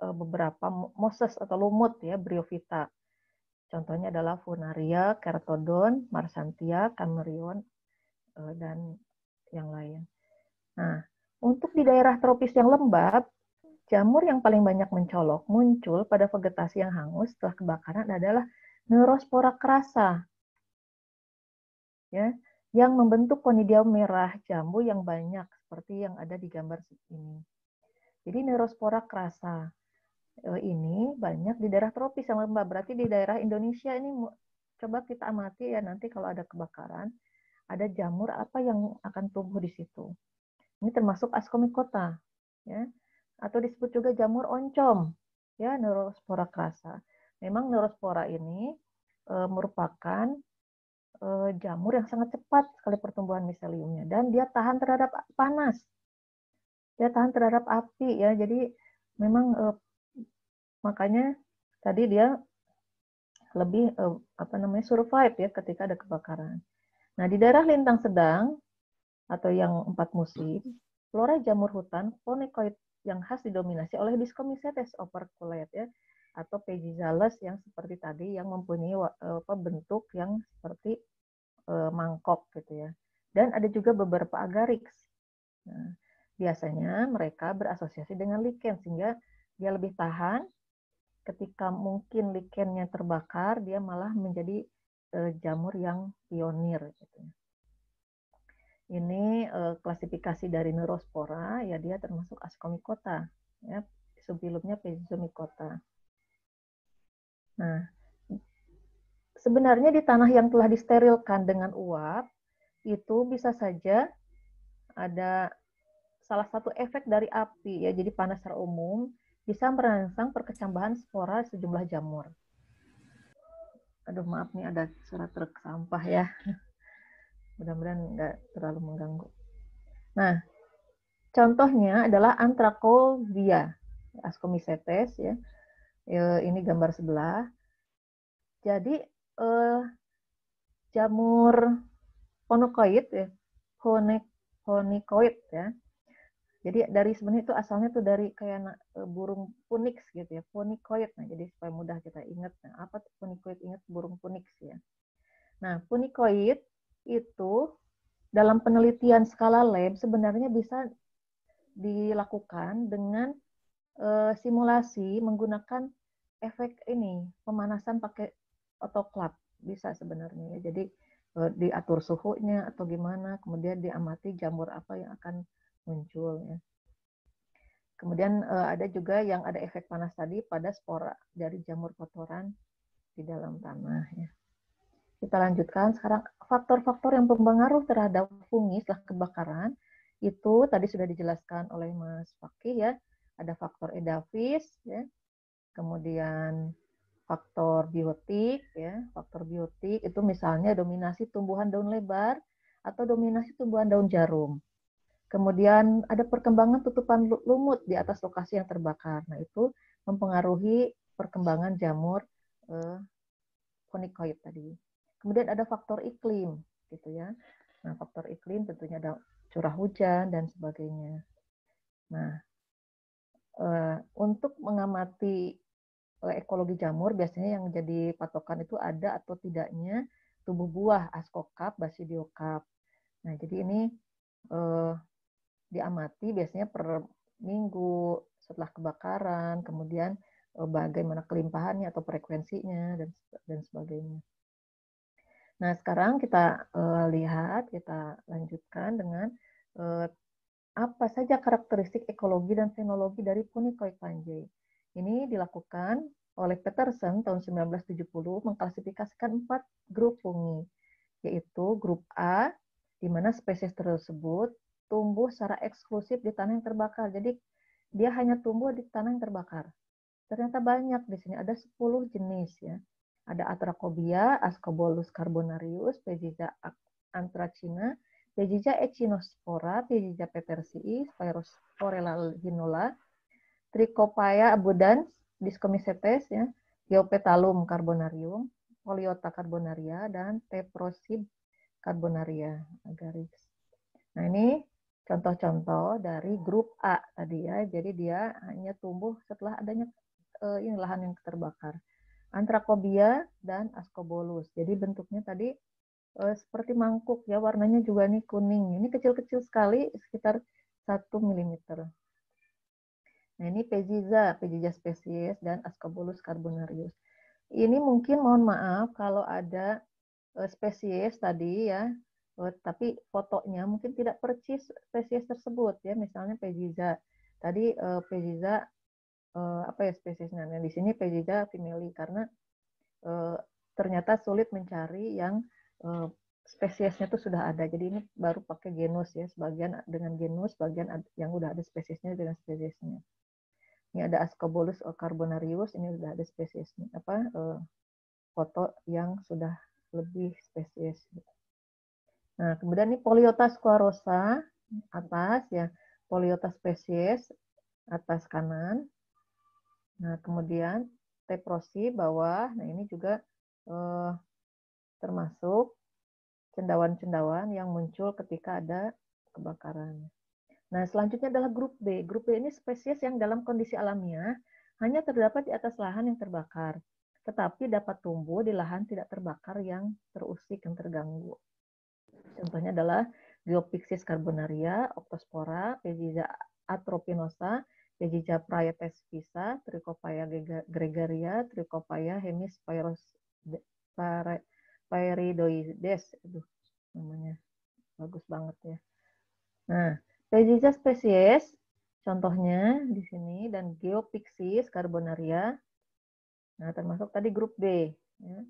e, beberapa moses atau lumut ya, bryophyta. Contohnya adalah funaria, keratodon, marsantia, kamerion, e, dan yang lain. Nah, untuk di daerah tropis yang lembab, jamur yang paling banyak mencolok muncul pada vegetasi yang hangus setelah kebakaran adalah neurospora kerasa, Ya, yang membentuk konidium merah jambu yang banyak seperti yang ada di gambar ini. Jadi neurospora kerasa e, ini banyak di daerah tropis yang lembab. Berarti di daerah Indonesia ini coba kita amati ya nanti kalau ada kebakaran, ada jamur apa yang akan tumbuh di situ. Ini termasuk askomikota, ya. Atau disebut juga jamur oncom, ya, neurospora krasa. Memang neurospora ini e, merupakan e, jamur yang sangat cepat sekali pertumbuhan miseliumnya dan dia tahan terhadap panas. Dia tahan terhadap api ya. Jadi memang e, makanya tadi dia lebih e, apa namanya survive ya ketika ada kebakaran. Nah, di daerah lintang sedang atau yang empat musim, flora jamur hutan konekoid yang khas didominasi oleh Discomycetes operculate ya atau Pegizales yang seperti tadi yang mempunyai apa bentuk yang seperti e, mangkok gitu ya. Dan ada juga beberapa agarix. Nah, biasanya mereka berasosiasi dengan liken sehingga dia lebih tahan ketika mungkin likennya terbakar dia malah menjadi e, jamur yang pionir gitu ya ini eh, klasifikasi dari neurospora ya dia termasuk ascomycota ya sebelumnya pezomycota. Nah, sebenarnya di tanah yang telah disterilkan dengan uap itu bisa saja ada salah satu efek dari api ya jadi panas secara bisa merangsang perkecambahan spora sejumlah jamur. Aduh maaf nih ada serat truk sampah ya. Mudah-mudahan nggak terlalu mengganggu. Nah, contohnya adalah antrakovia Ascomycetes ya. E, ini gambar sebelah. Jadi e, jamur ponokoid ya, ponek, ponikoid ya. Jadi dari sebenarnya itu asalnya tuh dari kayak e, burung punix gitu ya, punikoid. Nah, jadi supaya mudah kita ingat. Nah, apa tuh punikoid? Ingat burung punix ya. Nah, punikoid itu dalam penelitian skala lab sebenarnya bisa dilakukan dengan uh, simulasi menggunakan efek ini pemanasan pakai otoklap bisa sebenarnya ya. Jadi uh, diatur suhunya atau gimana, kemudian diamati jamur apa yang akan muncul ya. Kemudian uh, ada juga yang ada efek panas tadi pada spora dari jamur kotoran di dalam tanah ya. Kita lanjutkan sekarang faktor-faktor yang berpengaruh terhadap fungi setelah kebakaran itu tadi sudah dijelaskan oleh Mas Fakih ya. Ada faktor edafis ya. Kemudian faktor biotik ya. Faktor biotik itu misalnya dominasi tumbuhan daun lebar atau dominasi tumbuhan daun jarum. Kemudian ada perkembangan tutupan lumut di atas lokasi yang terbakar. Nah, itu mempengaruhi perkembangan jamur eh, konikoid tadi. Kemudian ada faktor iklim, gitu ya. Nah, faktor iklim tentunya ada curah hujan dan sebagainya. Nah, eh, untuk mengamati eh, ekologi jamur biasanya yang jadi patokan itu ada atau tidaknya tubuh buah askokap, basidiocarp. Nah, jadi ini eh, diamati biasanya per minggu setelah kebakaran, kemudian bagaimana kelimpahannya atau frekuensinya dan dan sebagainya. Nah, sekarang kita uh, lihat, kita lanjutkan dengan uh, apa saja karakteristik ekologi dan fenologi dari Punikoi Panjai. Ini dilakukan oleh Peterson tahun 1970 mengklasifikasikan empat grup fungi, yaitu grup A, di mana spesies tersebut tumbuh secara eksklusif di tanah yang terbakar. Jadi dia hanya tumbuh di tanah yang terbakar. Ternyata banyak di sini ada 10 jenis ya. Ada Atracobia, Ascobolus carbonarius, Peziza antracina, Peziza echinospora, Peziza petersii, Spirosporella hinola, Trichopaya abundans, Discomycetes, ya, Geopetalum carbonarium, Poliota carbonaria, dan Teprosib carbonaria agaris. Nah, ini contoh-contoh dari grup A tadi ya. Jadi dia hanya tumbuh setelah adanya eh, ini lahan yang terbakar antrakobia dan Ascobolus. Jadi bentuknya tadi eh, seperti mangkuk ya, warnanya juga nih kuning. Ini kecil-kecil sekali, sekitar 1 mm. Nah ini peziza, peziza spesies dan Ascobolus carbonarius. Ini mungkin mohon maaf kalau ada eh, spesies tadi ya, eh, tapi fotonya mungkin tidak percis spesies tersebut ya, misalnya peziza. Tadi eh, peziza uh, apa ya spesiesnya. Nah di sini Pejiga family karena uh, ternyata sulit mencari yang uh, spesiesnya itu sudah ada. Jadi ini baru pakai genus ya, sebagian dengan genus, sebagian yang udah ada spesiesnya dengan spesiesnya. Ini ada Ascobolus carbonarius, ini sudah ada spesiesnya. Apa uh, foto yang sudah lebih spesies. Nah, kemudian ini Poliota squarosa atas ya, Poliota spesies atas kanan. Nah, kemudian teprosi bawah. Nah, ini juga eh, termasuk cendawan-cendawan yang muncul ketika ada kebakaran. Nah, selanjutnya adalah grup B. Grup B ini spesies yang dalam kondisi alamiah hanya terdapat di atas lahan yang terbakar, tetapi dapat tumbuh di lahan tidak terbakar yang terusik dan terganggu. Contohnya adalah Geopixis carbonaria, Octospora, Peziza atropinosa, Gagijapra tes visa, Trichopaya gregaria, Trichopaya Hemispyros pyridoides. Aduh, namanya bagus banget ya. Nah, Peziza spesies contohnya di sini dan Geopixis carbonaria. Nah, termasuk tadi grup B ya.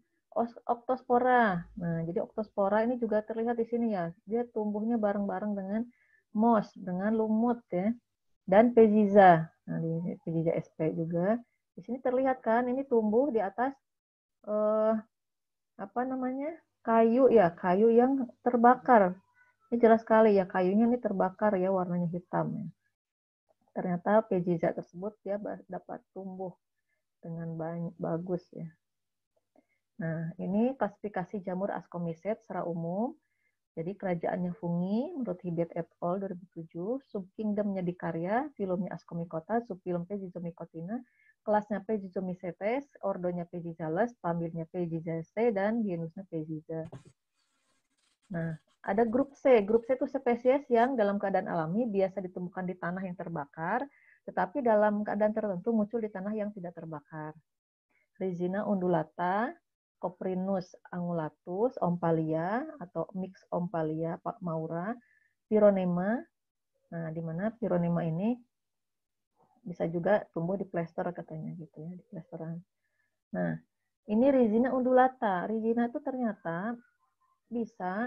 Octospora. Nah, jadi octospora ini juga terlihat di sini ya. Dia tumbuhnya bareng-bareng dengan moss, dengan lumut ya dan peziza. Nah, di peziza SP juga. Di sini terlihat kan ini tumbuh di atas eh, apa namanya? kayu ya, kayu yang terbakar. Ini jelas sekali ya kayunya ini terbakar ya warnanya hitam. Ya. Ternyata peziza tersebut dia dapat tumbuh dengan banyak, bagus ya. Nah, ini klasifikasi jamur Ascomycetes secara umum jadi kerajaannya Fungi menurut Hibet et al. 2007, subkingdomnya Dikarya, filmnya Ascomycota, subfilm Pejizomycotina, kelasnya Pejizomicetes, ordonya Pejizales, pambilnya Pejizaceae, dan genusnya Pejiza. Nah, ada grup C. Grup C itu spesies yang dalam keadaan alami biasa ditemukan di tanah yang terbakar, tetapi dalam keadaan tertentu muncul di tanah yang tidak terbakar. Rizina undulata, Coprinus angulatus, Ompalia atau mix Ompalia, Pak Maura, Pironema. Nah, di mana Pironema ini bisa juga tumbuh di plester katanya gitu ya, di plesteran. Nah, ini Rizina undulata. Rizina itu ternyata bisa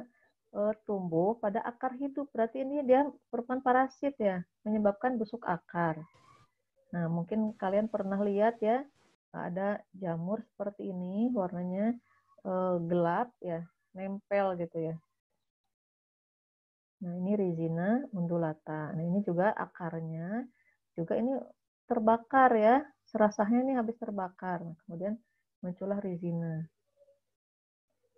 uh, tumbuh pada akar hidup. Berarti ini dia merupakan parasit ya, menyebabkan busuk akar. Nah, mungkin kalian pernah lihat ya, Nah, ada jamur seperti ini warnanya eh, gelap ya nempel gitu ya nah ini rizina undulata nah ini juga akarnya juga ini terbakar ya serasahnya ini habis terbakar nah, kemudian muncullah rizina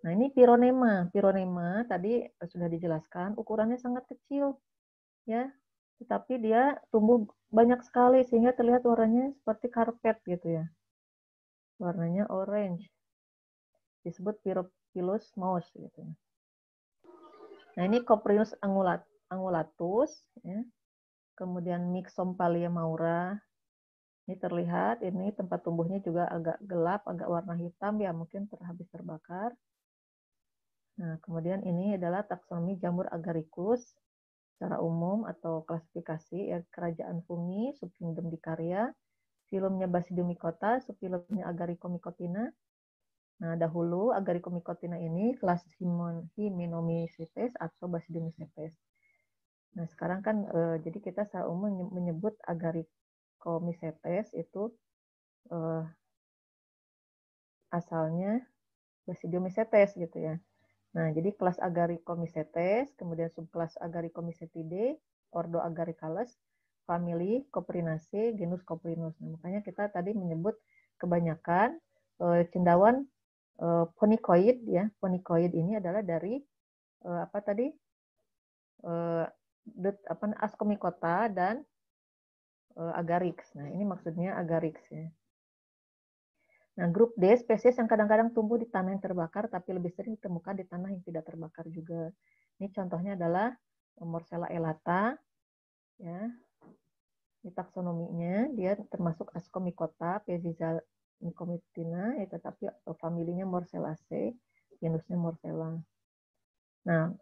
nah ini pironema pironema tadi sudah dijelaskan ukurannya sangat kecil ya tetapi dia tumbuh banyak sekali sehingga terlihat warnanya seperti karpet gitu ya warnanya orange disebut piropilus mouse gitu ya. Nah ini Coprinus angulat, angulatus, ya. kemudian Mixompalia maura. Ini terlihat, ini tempat tumbuhnya juga agak gelap, agak warna hitam ya mungkin terhabis terbakar. Nah kemudian ini adalah taksonomi jamur agaricus secara umum atau klasifikasi ya kerajaan fungi subkingdom dikarya Filumnya Basidiomycota, subfilumnya Agaricomycotina. Nah, dahulu Agaricomycotina ini kelas Hymenomycetes atau Basidiomycetes. Nah, sekarang kan e, jadi kita secara umum menyebut Agaricomycetes itu e, asalnya Basidiomycetes gitu ya. Nah, jadi kelas Agaricomycetes, kemudian subkelas Agaricomycetidae, ordo Agaricales, family Coprinaceae, genus Coprinus. Nah, makanya kita tadi menyebut kebanyakan e, cendawan e, eh, ponikoid ya. ponikoid ini adalah dari e, apa tadi? E, apa Ascomycota dan e, Agarix. Nah, ini maksudnya Agarix ya. Nah, grup D spesies yang kadang-kadang tumbuh di tanah yang terbakar tapi lebih sering ditemukan di tanah yang tidak terbakar juga. Ini contohnya adalah Morcella elata, ya di taksonominya dia termasuk Ascomycota, Peziza mycomitina, ya, tetapi e, familinya Morcellaceae, genusnya Morcella. Nah,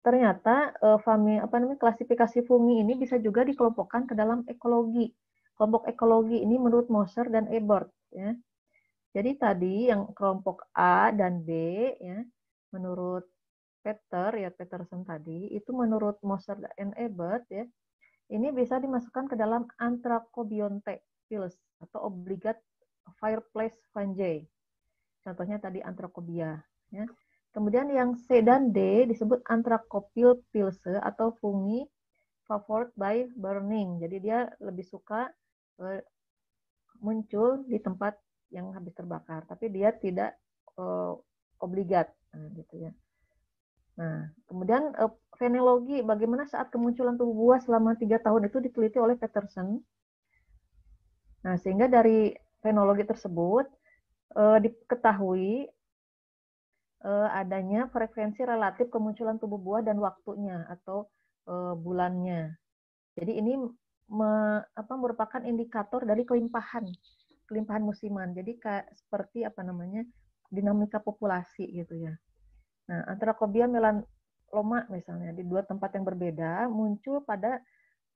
ternyata eh, fami apa namanya klasifikasi fungi ini bisa juga dikelompokkan ke dalam ekologi. Kelompok ekologi ini menurut Moser dan Ebert ya. Jadi tadi yang kelompok A dan B ya menurut Peter ya Peterson tadi itu menurut Moser dan Ebert ya ini bisa dimasukkan ke dalam Anthracobionte pilus atau obligat fireplace fungi. Contohnya tadi Anthracobia. Ya. Kemudian yang C dan D disebut Anthracopil pilse atau fungi favored by burning. Jadi dia lebih suka e, muncul di tempat yang habis terbakar, tapi dia tidak uh, obligat nah, gitu ya. Nah, kemudian uh, fenologi bagaimana saat kemunculan tubuh buah selama tiga tahun itu diteliti oleh Peterson. Nah, sehingga dari fenologi tersebut uh, diketahui uh, adanya frekuensi relatif kemunculan tubuh buah dan waktunya atau uh, bulannya. Jadi ini me, apa, merupakan indikator dari kelimpahan kelimpahan musiman. Jadi seperti apa namanya dinamika populasi gitu ya. Nah, antara kobia melan loma misalnya di dua tempat yang berbeda muncul pada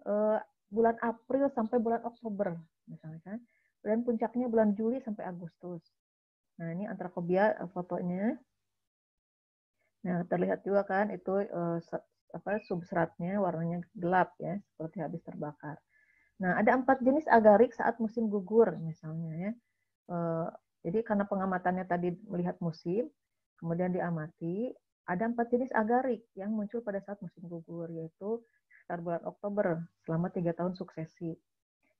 uh, bulan April sampai bulan Oktober misalnya kan. Dan puncaknya bulan Juli sampai Agustus. Nah, ini antara kobia eh, fotonya. Nah, terlihat juga kan itu uh, apa substratnya warnanya gelap ya, seperti habis terbakar. Nah, ada empat jenis agarik saat musim gugur misalnya ya. Uh, jadi karena pengamatannya tadi melihat musim, Kemudian diamati, ada empat jenis agarik yang muncul pada saat musim gugur, yaitu sekitar bulan Oktober selama tiga tahun suksesi.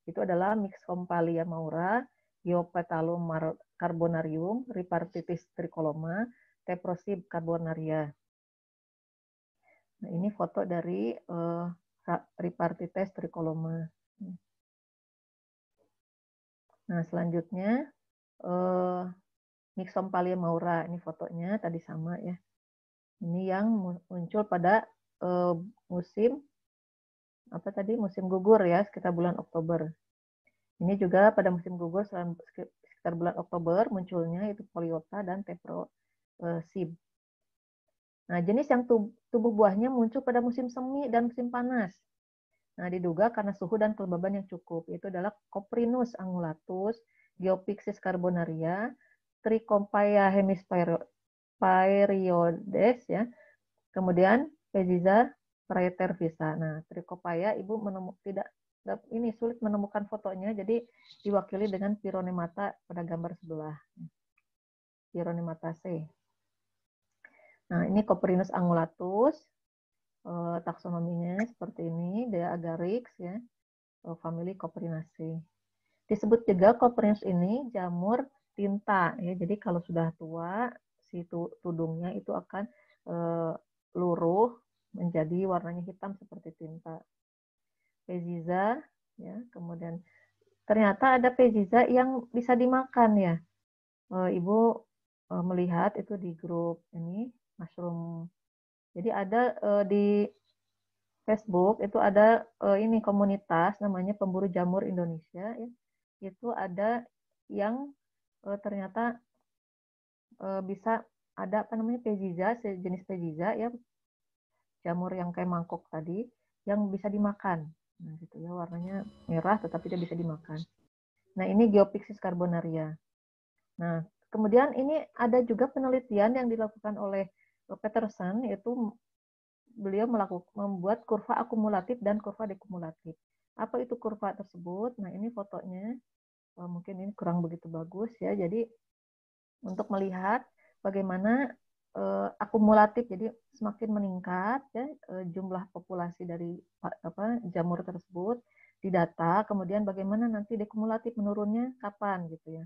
Itu adalah Mixompalia maura, Geopetalum carbonarium, Ripartitis tricoloma, Teprosib carbonaria. Nah, ini foto dari uh, Ripartitis tricoloma. Nah, selanjutnya eh, palia maura. Ini fotonya tadi sama ya. Ini yang muncul pada uh, musim apa tadi musim gugur ya sekitar bulan Oktober. Ini juga pada musim gugur sekitar bulan Oktober munculnya itu poliota dan tepro eh, Sib. Nah, jenis yang tubuh buahnya muncul pada musim semi dan musim panas. Nah, diduga karena suhu dan kelembaban yang cukup, itu adalah Coprinus angulatus, Geopixis carbonaria, Tricompaya hemispheriodes ya. Kemudian Peziza praetervisa. Nah, Tricompaya ibu menemu, tidak ini sulit menemukan fotonya, jadi diwakili dengan pironemata pada gambar sebelah. Pironemata C. Nah, ini Coprinus angulatus. Eh, taksonominya seperti ini, dia agarix ya. Eh, family Coprinaceae. Disebut juga Coprinus ini jamur tinta ya. Jadi kalau sudah tua si tudungnya itu akan e, luruh menjadi warnanya hitam seperti tinta. Peziza ya, kemudian ternyata ada peziza yang bisa dimakan ya. E, Ibu e, melihat itu di grup ini mushroom. Jadi ada e, di Facebook itu ada e, ini komunitas namanya pemburu jamur Indonesia ya. Itu ada yang uh, ternyata uh, bisa ada apa namanya pejiza jenis pejiza ya jamur yang kayak mangkok tadi yang bisa dimakan nah gitu ya warnanya merah tetapi dia bisa dimakan nah ini geopixis carbonaria nah kemudian ini ada juga penelitian yang dilakukan oleh eh, Peterson yaitu beliau melakukan membuat kurva akumulatif dan kurva dekumulatif apa itu kurva tersebut nah ini fotonya mungkin ini kurang begitu bagus ya. Jadi untuk melihat bagaimana uh, akumulatif jadi semakin meningkat ya uh, jumlah populasi dari apa jamur tersebut di data kemudian bagaimana nanti dekumulatif menurunnya kapan gitu ya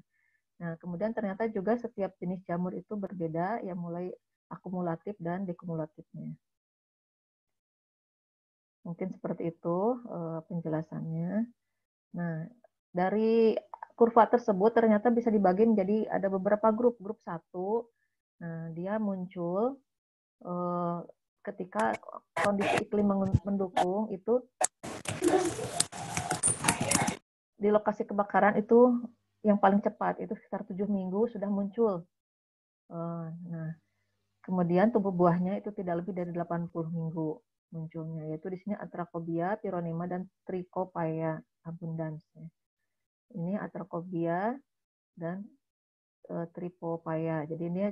nah kemudian ternyata juga setiap jenis jamur itu berbeda ya mulai akumulatif dan dekumulatifnya mungkin seperti itu uh, penjelasannya nah dari kurva tersebut ternyata bisa dibagi menjadi ada beberapa grup. Grup satu, nah, dia muncul eh, ketika kondisi iklim mendukung itu di lokasi kebakaran itu yang paling cepat itu sekitar tujuh minggu sudah muncul. Eh, nah, kemudian tumbuh buahnya itu tidak lebih dari 80 minggu munculnya yaitu di sini Atracobia, tironema dan tricopaya abundans ini atrakobia dan e, tripopaya. Jadi ini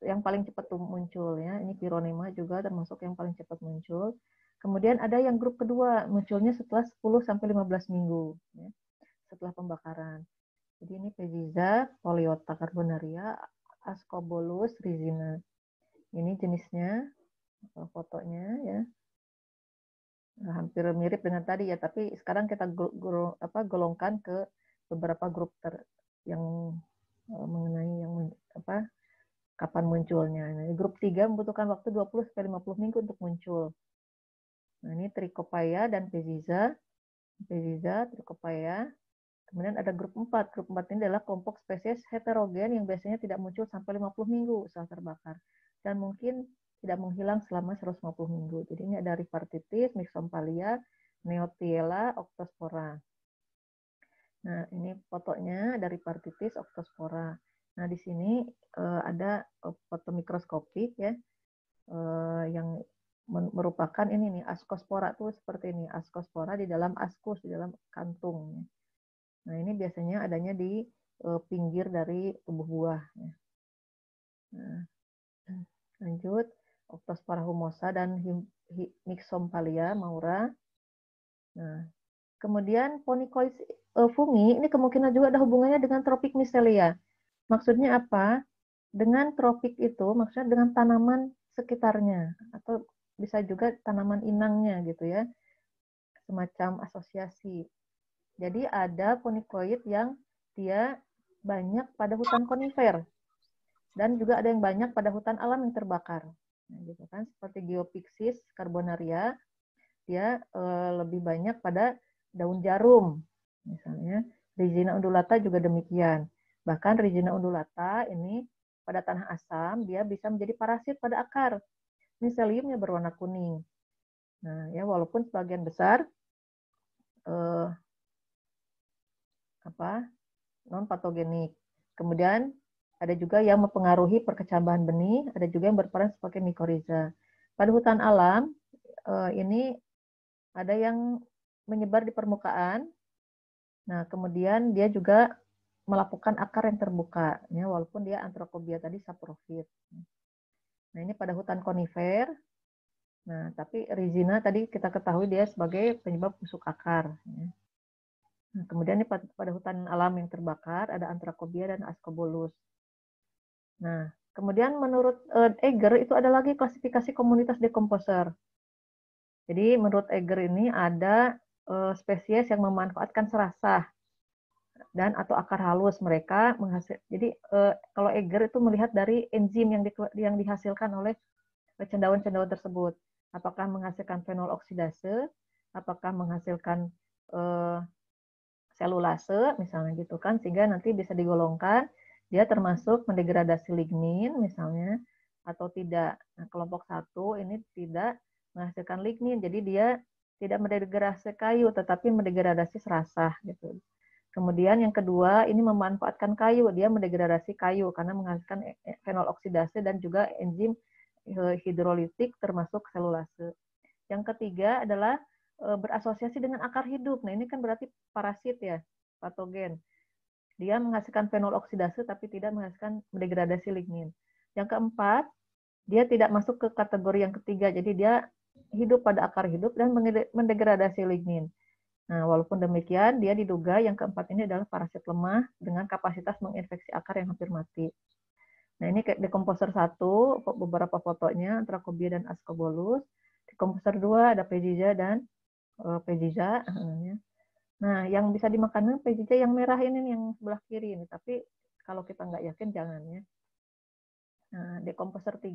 yang paling cepat muncul ya. Ini pironema juga termasuk yang paling cepat muncul. Kemudian ada yang grup kedua, munculnya setelah 10 sampai 15 minggu ya, setelah pembakaran. Jadi ini Peziza, Poliota carbonaria, Ascobolus rizina. Ini jenisnya, fotonya ya. hampir mirip dengan tadi ya, tapi sekarang kita gol, apa, golongkan ke beberapa grup ter, yang eh, mengenai yang apa kapan munculnya. Nah, grup 3 membutuhkan waktu 20 sampai 50 minggu untuk muncul. Nah, ini trikopaya dan Peziza. Peziza, trikopaya. Kemudian ada grup 4. Grup 4 ini adalah kelompok spesies heterogen yang biasanya tidak muncul sampai 50 minggu setelah terbakar dan mungkin tidak menghilang selama 150 minggu. Jadi ini ada Ripartitis, Mixompalia, Neotiela, Octospora. Nah, ini fotonya dari partitis octospora. Nah, di sini uh, ada eh, foto mikroskopik ya uh, yang merupakan ini nih ascospora tuh seperti ini ascospora di dalam askus di dalam kantung. Ya. Nah ini biasanya adanya di uh, pinggir dari tubuh buah. Ya. Nah, [clears throat] lanjut octospora humosa dan mixompalia maura. Nah kemudian ponychoids uh, fungi ini kemungkinan juga ada hubungannya dengan tropik miselia. Maksudnya apa? Dengan tropik itu maksudnya dengan tanaman sekitarnya atau bisa juga tanaman inangnya gitu ya. Semacam asosiasi. Jadi ada ponikoid yang dia banyak pada hutan konifer dan juga ada yang banyak pada hutan alam yang terbakar. Nah, gitu kan seperti Geopixis carbonaria dia e, lebih banyak pada daun jarum Misalnya, Rizina undulata juga demikian. Bahkan Rizina undulata ini pada tanah asam dia bisa menjadi parasit pada akar. Miseliumnya berwarna kuning. Nah, ya walaupun sebagian besar eh, apa non patogenik. Kemudian ada juga yang mempengaruhi perkecambahan benih, ada juga yang berperan sebagai mikoriza. Pada hutan alam eh, ini ada yang menyebar di permukaan, Nah, kemudian dia juga melakukan akar yang terbuka, ya, walaupun dia antrokobia tadi saprofit. Nah, ini pada hutan konifer. Nah, tapi rizina tadi kita ketahui dia sebagai penyebab busuk akar. Ya. Nah, kemudian ini pada, pada hutan alam yang terbakar ada antrakobia dan ascobolus. Nah, kemudian menurut eh, Eger itu ada lagi klasifikasi komunitas dekomposer. Jadi menurut Eger ini ada Eh, spesies yang memanfaatkan serasa dan atau akar halus mereka menghasil jadi eh, kalau Eger itu melihat dari enzim yang di, yang dihasilkan oleh cendawan-cendawan tersebut apakah menghasilkan fenol oksidase apakah menghasilkan eh, selulase misalnya gitu kan sehingga nanti bisa digolongkan dia termasuk mendegradasi lignin misalnya atau tidak. Nah, kelompok satu ini tidak menghasilkan lignin, jadi dia tidak mendegradasi kayu tetapi mendegradasi serasa gitu. Kemudian yang kedua, ini memanfaatkan kayu, dia mendegradasi kayu karena menghasilkan e-, e-, fenol oksidase dan juga enzim e, hidrolitik termasuk selulase. Yang ketiga adalah berasosiasi dengan akar hidup. Nah, ini kan berarti parasit ya, patogen. Dia menghasilkan fenol oksidase tapi tidak menghasilkan mendegradasi lignin. Yang keempat, dia tidak masuk ke kategori yang ketiga. Jadi dia hidup pada akar hidup dan mendegradasi lignin. Nah, walaupun demikian, dia diduga yang keempat ini adalah parasit lemah dengan kapasitas menginfeksi akar yang hampir mati. Nah, ini dekomposer 1, beberapa fotonya, Trachobia dan Ascobolus. Dekomposer 2, ada Pejija dan uh, eh, Pejija. Nah, yang bisa dimakan Pejija yang merah ini, yang sebelah kiri ini. Tapi kalau kita nggak yakin, jangan ya. Nah, dekomposer 3,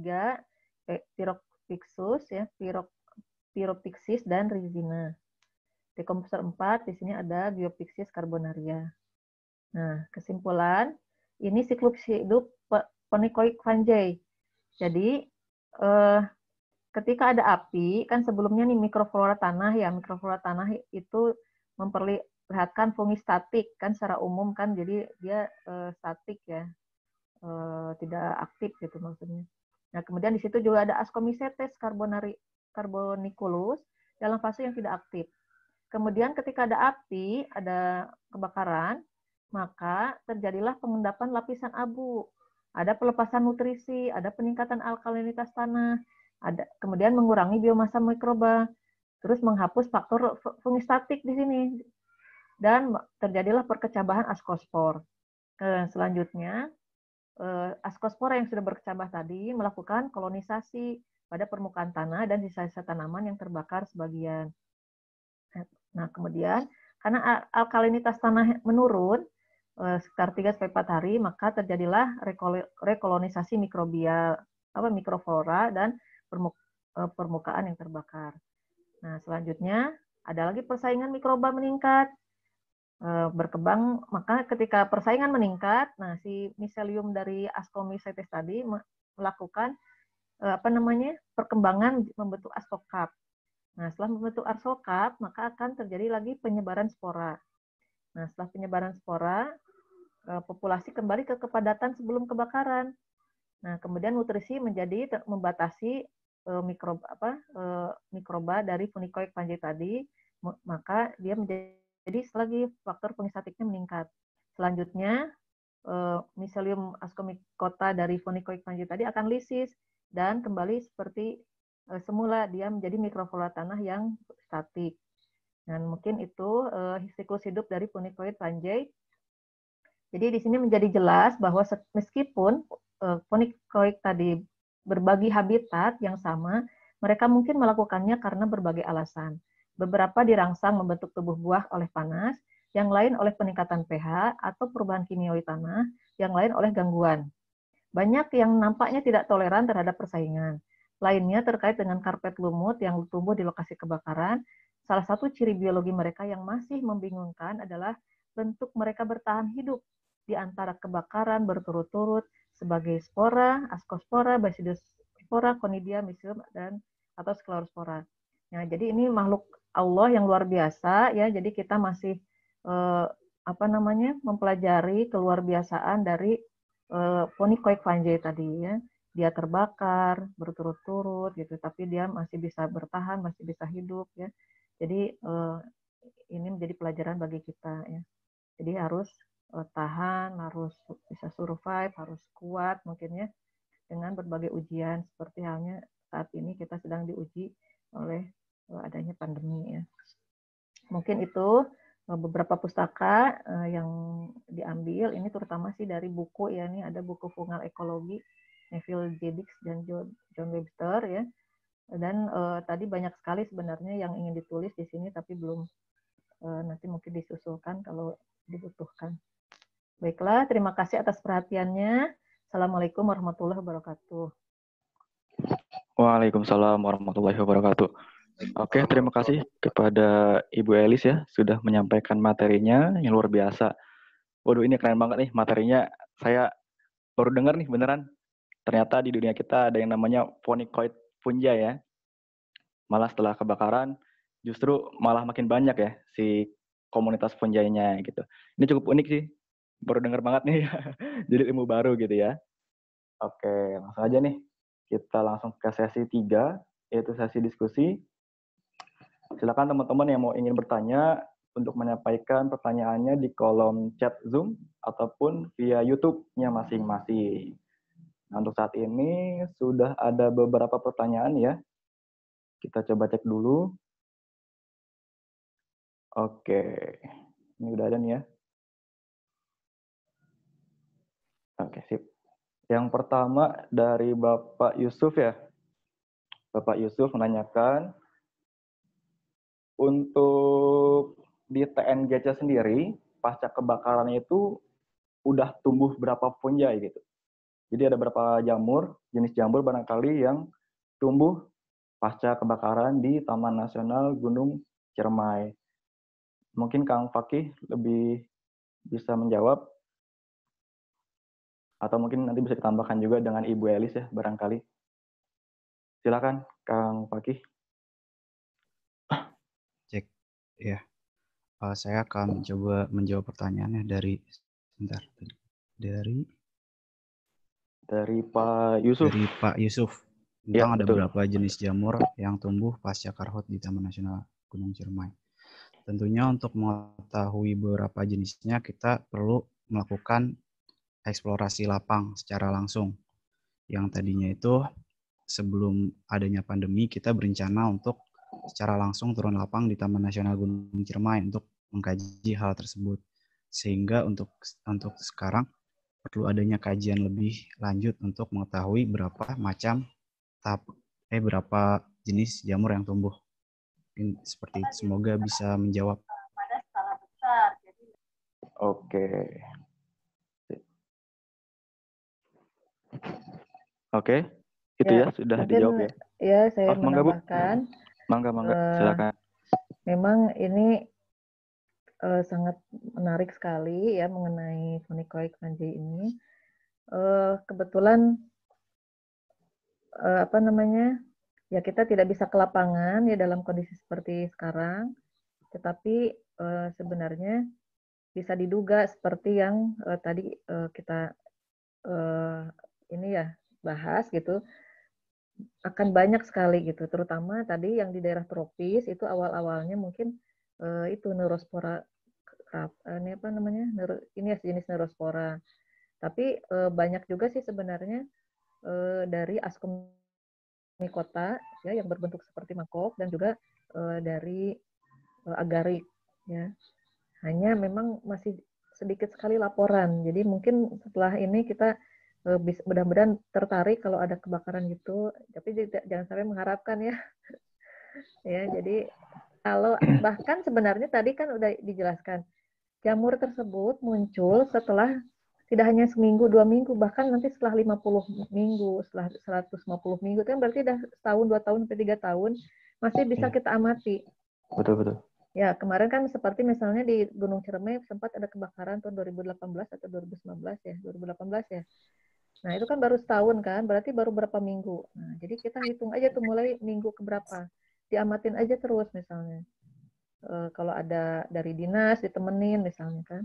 Pirox eh, Pyxus ya, Piropixis dan Rizina. Di komposer 4 di sini ada Biopixis carbonaria. Nah, kesimpulan ini siklus hidup Ponychoic fungi. Jadi eh, ketika ada api kan sebelumnya nih mikroflora tanah ya, mikroflora tanah itu memperlihatkan fungi statik kan secara umum kan jadi dia eh, statik ya. Eh, tidak aktif gitu maksudnya. Nah, kemudian di situ juga ada Ascomycetes carbonari, carboniculus dalam fase yang tidak aktif. Kemudian ketika ada api, ada kebakaran, maka terjadilah pengendapan lapisan abu. Ada pelepasan nutrisi, ada peningkatan alkalinitas tanah, ada kemudian mengurangi biomasa mikroba, terus menghapus faktor fungistatik di sini. Dan terjadilah perkecabahan askospor. Selanjutnya, Eh, askospora yang sudah berkecambah tadi melakukan kolonisasi pada permukaan tanah dan sisa-sisa tanaman yang terbakar sebagian. Nah, kemudian karena alkalinitas tanah menurun eh, sekitar 3 sampai 4 hari, maka terjadilah rekolonisasi mikrobia, apa mikroflora dan eh, permukaan yang terbakar. Nah, selanjutnya ada lagi persaingan mikroba meningkat Eh, berkembang, maka ketika persaingan meningkat, nah si miselium dari Ascomycetes tadi melakukan eh, apa namanya perkembangan membentuk astokap. Nah setelah membentuk astokap, maka akan terjadi lagi penyebaran spora. Nah setelah penyebaran spora, eh, populasi kembali ke kepadatan sebelum kebakaran. Nah kemudian nutrisi menjadi membatasi mikroba apa mikroba dari funikoid panji tadi, maka dia menjadi jadi selagi faktor pengistatiknya meningkat. Selanjutnya, eh, miselium ascomycota dari Ponychoid fungi tadi akan lisis dan kembali seperti eh, semula dia menjadi mikroflora tanah yang statik. Dan mungkin itu eh, siklus hidup dari Ponychoid panjai. Jadi di sini menjadi jelas bahwa meskipun Ponychoid tadi berbagi habitat yang sama, mereka mungkin melakukannya karena berbagai alasan Beberapa dirangsang membentuk tubuh buah oleh panas, yang lain oleh peningkatan pH atau perubahan kimiawi tanah, yang lain oleh gangguan. Banyak yang nampaknya tidak toleran terhadap persaingan. Lainnya terkait dengan karpet lumut yang tumbuh di lokasi kebakaran. Salah satu ciri biologi mereka yang masih membingungkan adalah bentuk mereka bertahan hidup di antara kebakaran berturut-turut sebagai spora, ascospora, basidiospora, conidia, misium, dan atau sklerospora. Ya, jadi ini makhluk Allah yang luar biasa ya. Jadi kita masih eh, apa namanya mempelajari keluar biasaan dari eh, koik Vanjai tadi ya. Dia terbakar berturut-turut gitu, tapi dia masih bisa bertahan, masih bisa hidup ya. Jadi eh, ini menjadi pelajaran bagi kita ya. Jadi harus eh, tahan, harus bisa survive, harus kuat mungkin ya dengan berbagai ujian seperti halnya saat ini kita sedang diuji oleh Eh, adanya pandemi ya. Mungkin itu eh, beberapa pustaka eh, yang diambil ini terutama sih dari buku ya ini ada buku fungal ekologi Neville J. Dix dan John Webster ya. Dan uh, tadi banyak sekali sebenarnya yang ingin ditulis di sini tapi belum uh, nanti mungkin disusulkan kalau dibutuhkan. Baiklah, terima kasih atas perhatiannya. Assalamualaikum warahmatullahi wabarakatuh. Waalaikumsalam warahmatullahi wabarakatuh. Oke, terima kasih kepada Ibu Elis ya sudah menyampaikan materinya yang luar biasa. Waduh, ini keren banget nih materinya. Saya baru dengar nih beneran. Ternyata di dunia kita ada yang namanya fonikoid punja ya. Malah setelah kebakaran justru malah makin banyak ya si komunitas punjanya gitu. Ini cukup unik sih. Baru dengar banget nih ya. [laughs] Jadi ilmu baru gitu ya. Oke, langsung aja nih. Kita langsung ke sesi 3 yaitu sesi diskusi Silakan teman-teman yang mau ingin bertanya untuk menyampaikan pertanyaannya di kolom chat Zoom ataupun via YouTube-nya masing-masing. Nah, untuk saat ini sudah ada beberapa pertanyaan ya. Kita coba cek dulu. Oke, ini udah ada nih ya. Oke, sip. Yang pertama dari Bapak Yusuf ya. Bapak Yusuf menanyakan, untuk di TNGC sendiri pasca kebakaran itu udah tumbuh berapa fungi ya, gitu. Jadi ada berapa jamur, jenis jamur barangkali yang tumbuh pasca kebakaran di Taman Nasional Gunung Ciremai. Mungkin Kang Fakih lebih bisa menjawab atau mungkin nanti bisa ditambahkan juga dengan Ibu Elis ya barangkali. Silakan Kang Fakih. Ya, uh, saya akan coba menjawab pertanyaannya dari sebentar dari dari Pak Yusuf. Dari Pak Yusuf. Tentang iya, ada beberapa jenis jamur yang tumbuh pasca karhut di Taman Nasional Gunung Ciremai. Tentunya untuk mengetahui beberapa jenisnya kita perlu melakukan eksplorasi lapang secara langsung. Yang tadinya itu sebelum adanya pandemi kita berencana untuk secara langsung turun lapang di Taman Nasional Gunung Ciremai untuk mengkaji hal tersebut. Sehingga untuk untuk sekarang perlu adanya kajian lebih lanjut untuk mengetahui berapa macam tap eh berapa jenis jamur yang tumbuh. Seperti itu. Semoga bisa menjawab. Oke. Oke, itu ya, ya sudah dijawab ya. Ya, saya oh, menambahkan. Mangga, mangga, uh, silakan. Memang ini uh, sangat menarik sekali ya mengenai fonikoid fungi ini. Uh, kebetulan uh, apa namanya? Ya kita tidak bisa ke lapangan ya dalam kondisi seperti sekarang, tetapi uh, sebenarnya bisa diduga seperti yang uh, tadi uh, kita uh, ini ya bahas gitu akan banyak sekali gitu, terutama tadi yang di daerah tropis itu awal-awalnya mungkin uh, itu neurospora kerap, ini apa namanya, neuro, ini ya jenis neurospora. Tapi uh, banyak juga sih sebenarnya uh, dari askom kota ya yang berbentuk seperti mangkok dan juga uh, dari uh, agarik ya. Hanya memang masih sedikit sekali laporan. Jadi mungkin setelah ini kita Eh, bisa mudah-mudahan tertarik kalau ada kebakaran gitu tapi jangan sampai mengharapkan ya [laughs] ya jadi kalau [clears throat] bahkan sebenarnya tadi kan udah dijelaskan jamur tersebut muncul setelah tidak hanya seminggu dua minggu bahkan nanti setelah 50 minggu setelah 150 minggu itu kan berarti udah setahun dua tahun sampai tiga tahun masih bisa iya. kita amati betul betul ya kemarin kan seperti misalnya di Gunung Ciremai sempat ada kebakaran tahun 2018 atau 2019 ya 2018 ya Nah, itu kan baru setahun kan, berarti baru berapa minggu. Nah, jadi kita hitung aja tuh mulai minggu ke berapa. Diamatin aja terus misalnya. E, kalau ada dari dinas, ditemenin misalnya kan.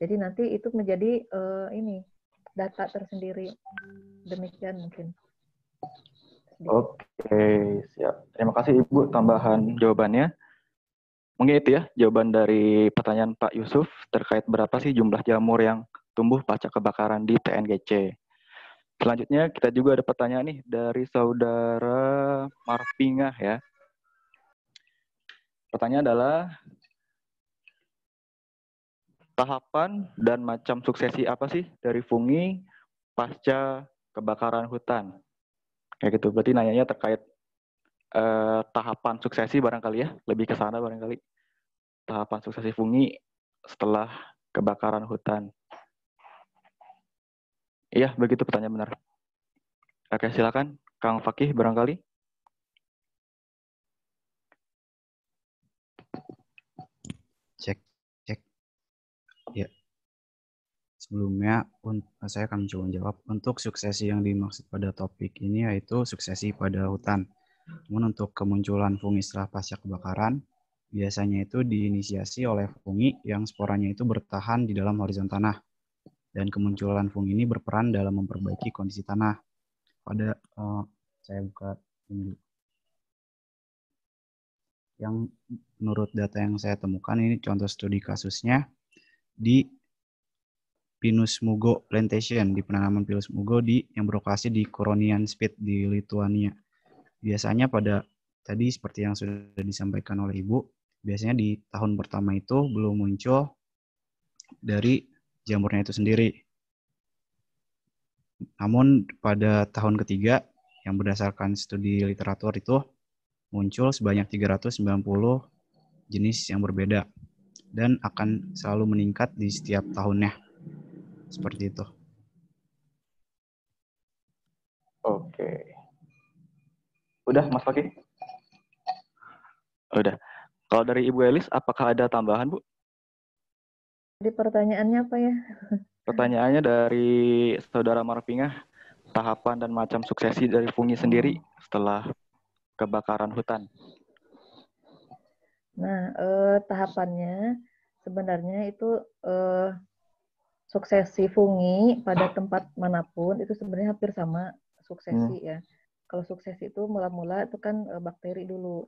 Jadi nanti itu menjadi e, ini, data tersendiri. Demikian mungkin. Oke, siap. Terima kasih Ibu tambahan jawabannya. Mungkin itu ya jawaban dari pertanyaan Pak Yusuf terkait berapa sih jumlah jamur yang tumbuh pasca kebakaran di TNGC. Selanjutnya kita juga ada pertanyaan nih dari saudara Marpingah ya. Pertanyaan adalah tahapan dan macam suksesi apa sih dari fungi pasca kebakaran hutan? Kayak gitu. Berarti nanyanya terkait eh, tahapan suksesi barangkali ya, lebih ke sana barangkali. Tahapan suksesi fungi setelah kebakaran hutan. Iya, begitu pertanyaan benar. Oke, silakan Kang Fakih barangkali. Cek, cek. Ya. Sebelumnya, saya akan mencoba menjawab. Untuk suksesi yang dimaksud pada topik ini yaitu suksesi pada hutan. Namun untuk kemunculan fungi setelah pasca kebakaran, biasanya itu diinisiasi oleh fungi yang sporanya itu bertahan di dalam horizon tanah dan kemunculan fungi ini berperan dalam memperbaiki kondisi tanah. Pada uh, saya buka ini Yang menurut data yang saya temukan ini contoh studi kasusnya di Pinus Mugo Plantation di penanaman Pinus Mugo di yang berlokasi di Koronian Spit di Lituania. Biasanya pada tadi seperti yang sudah disampaikan oleh Ibu, biasanya di tahun pertama itu belum muncul dari jamurnya itu sendiri. Namun pada tahun ketiga yang berdasarkan studi literatur itu muncul sebanyak 390 jenis yang berbeda dan akan selalu meningkat di setiap tahunnya. Seperti itu. Oke. Udah, Mas Fakih? Udah. Kalau dari Ibu Elis, apakah ada tambahan, Bu? Jadi pertanyaannya apa ya? Pertanyaannya dari Saudara Marpingah, tahapan dan macam suksesi dari fungi sendiri hmm. setelah kebakaran hutan. Nah, eh, tahapannya sebenarnya itu eh, suksesi fungi pada tempat manapun itu sebenarnya hampir sama suksesi hmm. ya. Kalau suksesi itu mula-mula itu kan eh, bakteri dulu.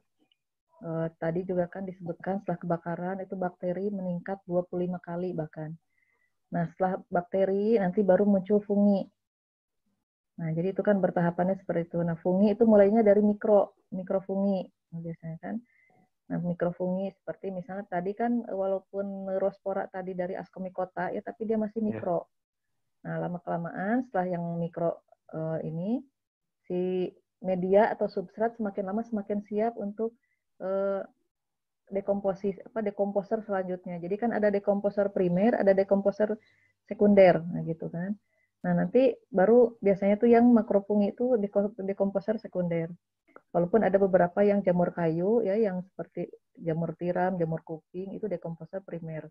Eh, tadi juga kan disebutkan setelah kebakaran itu bakteri meningkat 25 kali bahkan. Nah, setelah bakteri nanti baru muncul fungi. Nah, jadi itu kan bertahapannya seperti itu. Nah, fungi itu mulainya dari mikro, mikrofungi biasanya kan. Nah, mikrofungi seperti misalnya tadi kan walaupun rospora tadi dari askomikota ya tapi dia masih iya. mikro. Yeah. Nah, lama kelamaan setelah yang mikro uh, ini si media atau substrat semakin lama semakin siap untuk Eh, dekomposis apa dekomposer selanjutnya. Jadi kan ada dekomposer primer, ada dekomposer sekunder, nah gitu kan. Nah nanti baru biasanya tuh yang makropung itu dekomposer sekunder. Walaupun ada beberapa yang jamur kayu ya, yang seperti jamur tiram, jamur kuping itu dekomposer primer.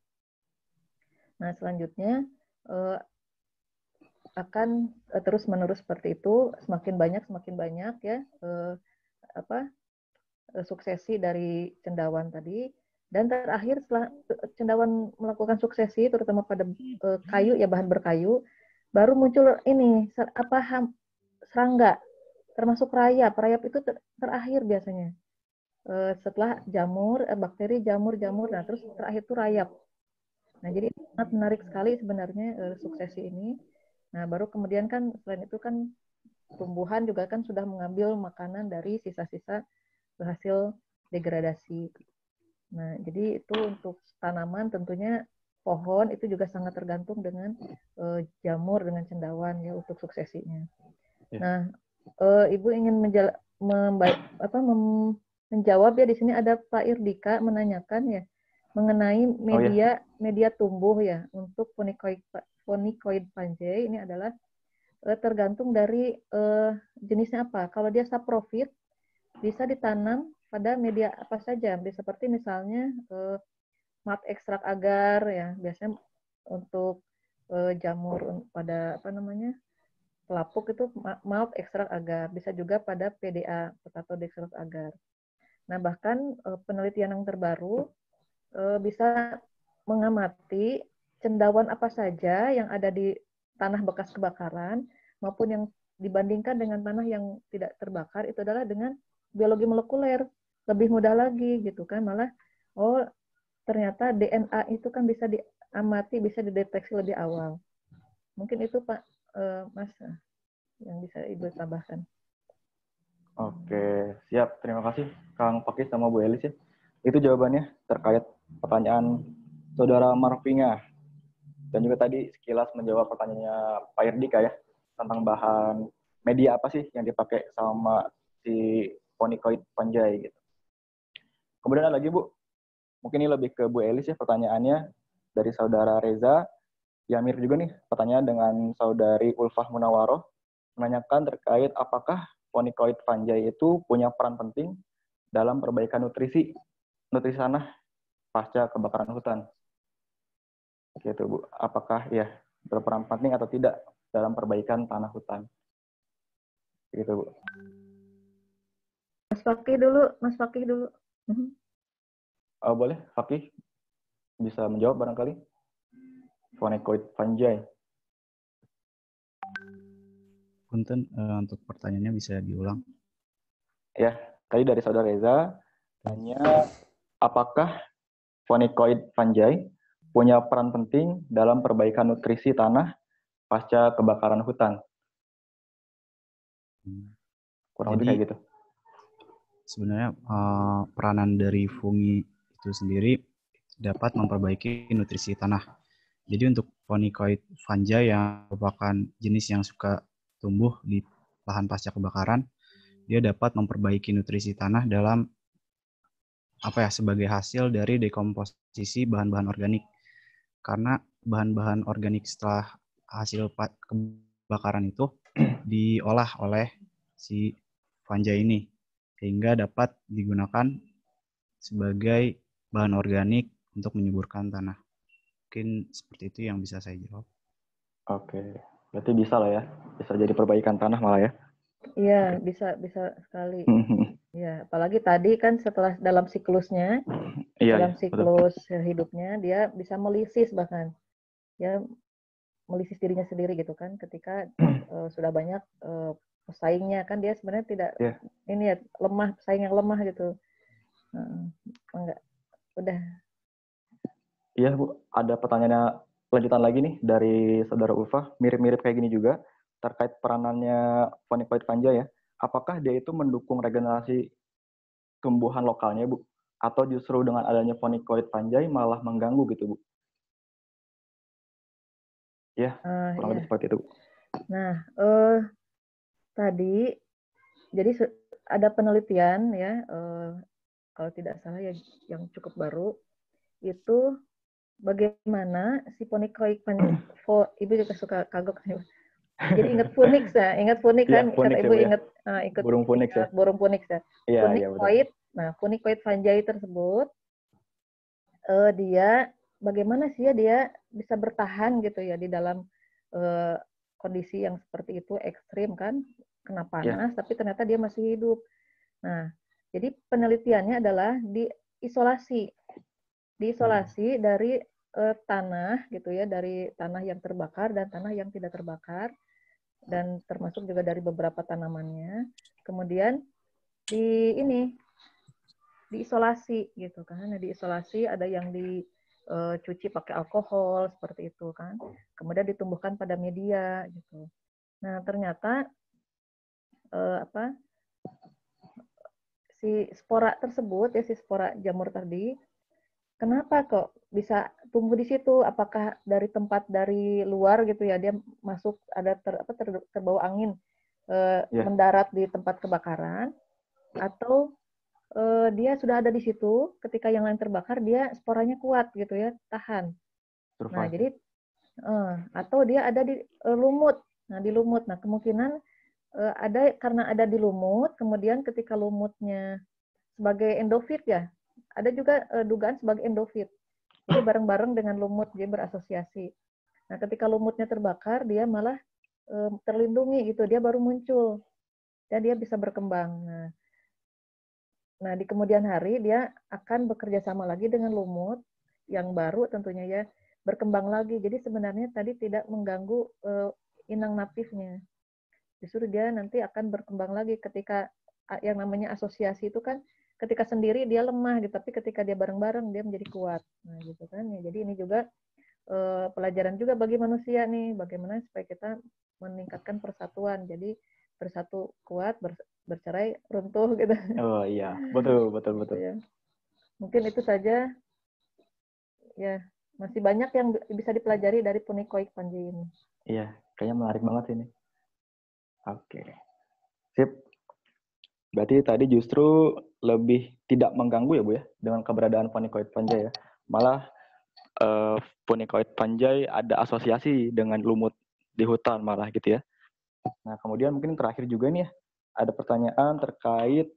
Nah selanjutnya eh, akan eh, terus menerus seperti itu, semakin banyak semakin banyak ya apa suksesi dari cendawan tadi. Dan terakhir setelah cendawan melakukan suksesi, terutama pada e, kayu ya bahan berkayu, baru muncul ini apa ham, serangga, termasuk rayap. Rayap itu ter, terakhir biasanya. E, setelah jamur, e, bakteri jamur jamur, nah terus terakhir itu rayap. Nah jadi sangat menarik sekali sebenarnya suksesi ini. Nah baru kemudian kan selain itu kan tumbuhan juga kan sudah mengambil makanan dari sisa-sisa berhasil degradasi. Nah, jadi itu untuk tanaman tentunya pohon itu juga sangat tergantung dengan uh, jamur dengan cendawan ya untuk suksesinya. Ya. Nah, uh, Ibu ingin apa, menjawab ya di sini ada Pak Irdika menanyakan ya mengenai media oh, ya. media tumbuh ya untuk ponikoid ponikoid panjai ini adalah eh, tergantung dari uh, jenisnya apa. Kalau dia saprofit bisa ditanam pada media apa saja, seperti misalnya eh, mat ekstrak agar ya, biasanya untuk eh, jamur pada apa namanya pelapuk itu mat ekstrak agar, bisa juga pada PDA potato dextrose agar. Nah bahkan eh, penelitian yang terbaru eh, bisa mengamati cendawan apa saja yang ada di tanah bekas kebakaran maupun yang dibandingkan dengan tanah yang tidak terbakar itu adalah dengan biologi molekuler lebih mudah lagi gitu kan malah oh ternyata DNA itu kan bisa diamati bisa dideteksi lebih awal mungkin itu Pak uh, Mas yang bisa Ibu tambahkan. Oke, siap. Terima kasih Kang Pakis sama Bu Elis ya. Itu jawabannya terkait pertanyaan Saudara Marvinga. Dan juga tadi sekilas menjawab pertanyaannya Pak Irdika ya, tentang bahan media apa sih yang dipakai sama si konikoid panjai gitu. Kemudian ada lagi Bu, mungkin ini lebih ke Bu Elis ya pertanyaannya dari saudara Reza. Yamir juga nih pertanyaan dengan saudari Ulfah Munawaroh menanyakan terkait apakah fonikoid panjai itu punya peran penting dalam perbaikan nutrisi nutrisi tanah pasca kebakaran hutan. Gitu Bu, apakah ya berperan penting atau tidak dalam perbaikan tanah hutan. Gitu Bu. Fakih dulu, Mas Fakih dulu. Mhm. Oh, boleh, Fakih bisa menjawab barangkali. Vanekoid Panjai. Punten, uh, untuk pertanyaannya bisa diulang. Ya, tadi dari Saudara Reza, tanya apakah Vanekoid Panjai punya peran penting dalam perbaikan nutrisi tanah pasca kebakaran hutan? Hmm. Kurang lebih kayak gitu sebenarnya uh, peranan dari fungi itu sendiri dapat memperbaiki nutrisi tanah. Jadi untuk ponicoid fungi yang merupakan jenis yang suka tumbuh di lahan pasca kebakaran, dia dapat memperbaiki nutrisi tanah dalam apa ya sebagai hasil dari dekomposisi bahan-bahan organik. Karena bahan-bahan organik setelah hasil kebakaran itu [clears throat] diolah oleh si fungi ini sehingga dapat digunakan sebagai bahan organik untuk menyuburkan tanah. Mungkin seperti itu yang bisa saya jawab. Oke, berarti bisa lah ya, bisa jadi perbaikan tanah malah ya. Iya, bisa bisa sekali. [laughs] Iya, apalagi tadi kan setelah dalam siklusnya, ya, dalam iya, siklus betul. hidupnya dia bisa melisis bahkan. Ya melisis dirinya sendiri gitu kan ketika uh, [clears throat] sudah banyak uh, pesaingnya kan dia sebenarnya tidak yeah. ini ya lemah pesaing yang lemah gitu uh, enggak udah iya yeah, bu ada pertanyaannya lanjutan lagi nih dari saudara Ulfa mirip-mirip kayak gini juga terkait peranannya Fani Pahit Panja ya apakah dia itu mendukung regenerasi tumbuhan lokalnya bu atau justru dengan adanya fonikoid panjai malah mengganggu gitu bu ya uh, kurang iya. lebih seperti itu nah uh, tadi jadi ada penelitian ya eh, kalau tidak salah ya yang cukup baru itu bagaimana si ponikoik pan [clears throat] ibu juga suka kagok jadi ingat punik ya ingat punik iya, kan ya, ibu ya, ingat uh, ah, ikut burung punik ya burung funix ya, ya ya, nah punikoid panjai tersebut uh, dia bagaimana sih ya dia bisa bertahan gitu ya di dalam uh, kondisi yang seperti itu ekstrim kan kena ya. panas yeah. tapi ternyata dia masih hidup nah jadi penelitiannya adalah diisolasi diisolasi hmm. dari uh, tanah gitu ya dari tanah yang terbakar dan tanah yang tidak terbakar dan termasuk juga dari beberapa tanamannya kemudian di ini diisolasi gitu kan nah, diisolasi ada yang di uh, cuci pakai alkohol seperti itu kan. Kemudian ditumbuhkan pada media gitu. Nah, ternyata uh, apa? si spora tersebut ya si spora jamur tadi kenapa kok bisa tumbuh di situ? Apakah dari tempat dari luar gitu ya dia masuk ada ter, apa, ter, terbawa angin uh, eh, yeah. mendarat di tempat kebakaran atau uh, dia sudah ada di situ, ketika yang lain terbakar dia sporanya kuat gitu ya, tahan. Nah, Survive. Nah, jadi uh, atau dia ada di uh, lumut. Nah, di lumut. Nah, kemungkinan uh, ada karena ada di lumut, kemudian ketika lumutnya sebagai endofit ya. Ada juga uh, dugaan sebagai endofit. Jadi bareng-bareng dengan lumut dia berasosiasi. Nah, ketika lumutnya terbakar, dia malah terlindungi gitu, dia baru muncul dan dia bisa berkembang. Nah, Nah, di kemudian hari dia akan bekerja sama lagi dengan lumut yang baru tentunya ya berkembang lagi. Jadi sebenarnya tadi tidak mengganggu uh, inang natifnya. Justru dia nanti akan berkembang lagi ketika yang namanya asosiasi itu kan ketika sendiri dia lemah gitu, tapi ketika dia bareng-bareng dia menjadi kuat. Nah, gitu kan ya. Jadi ini juga uh, pelajaran juga bagi manusia nih bagaimana supaya kita meningkatkan persatuan. Jadi bersatu kuat, bercerai runtuh gitu. Oh iya, betul betul gitu betul. Ya. Mungkin itu saja. Ya, masih banyak yang bisa dipelajari dari punikoik panji ini. Iya, kayaknya menarik banget ini. Oke. Sip. Berarti tadi justru lebih tidak mengganggu ya Bu ya dengan keberadaan punikoid panjai ya. Malah eh, punikoid panjai ada asosiasi dengan lumut di hutan malah gitu ya. Nah, kemudian mungkin terakhir juga nih ya, ada pertanyaan terkait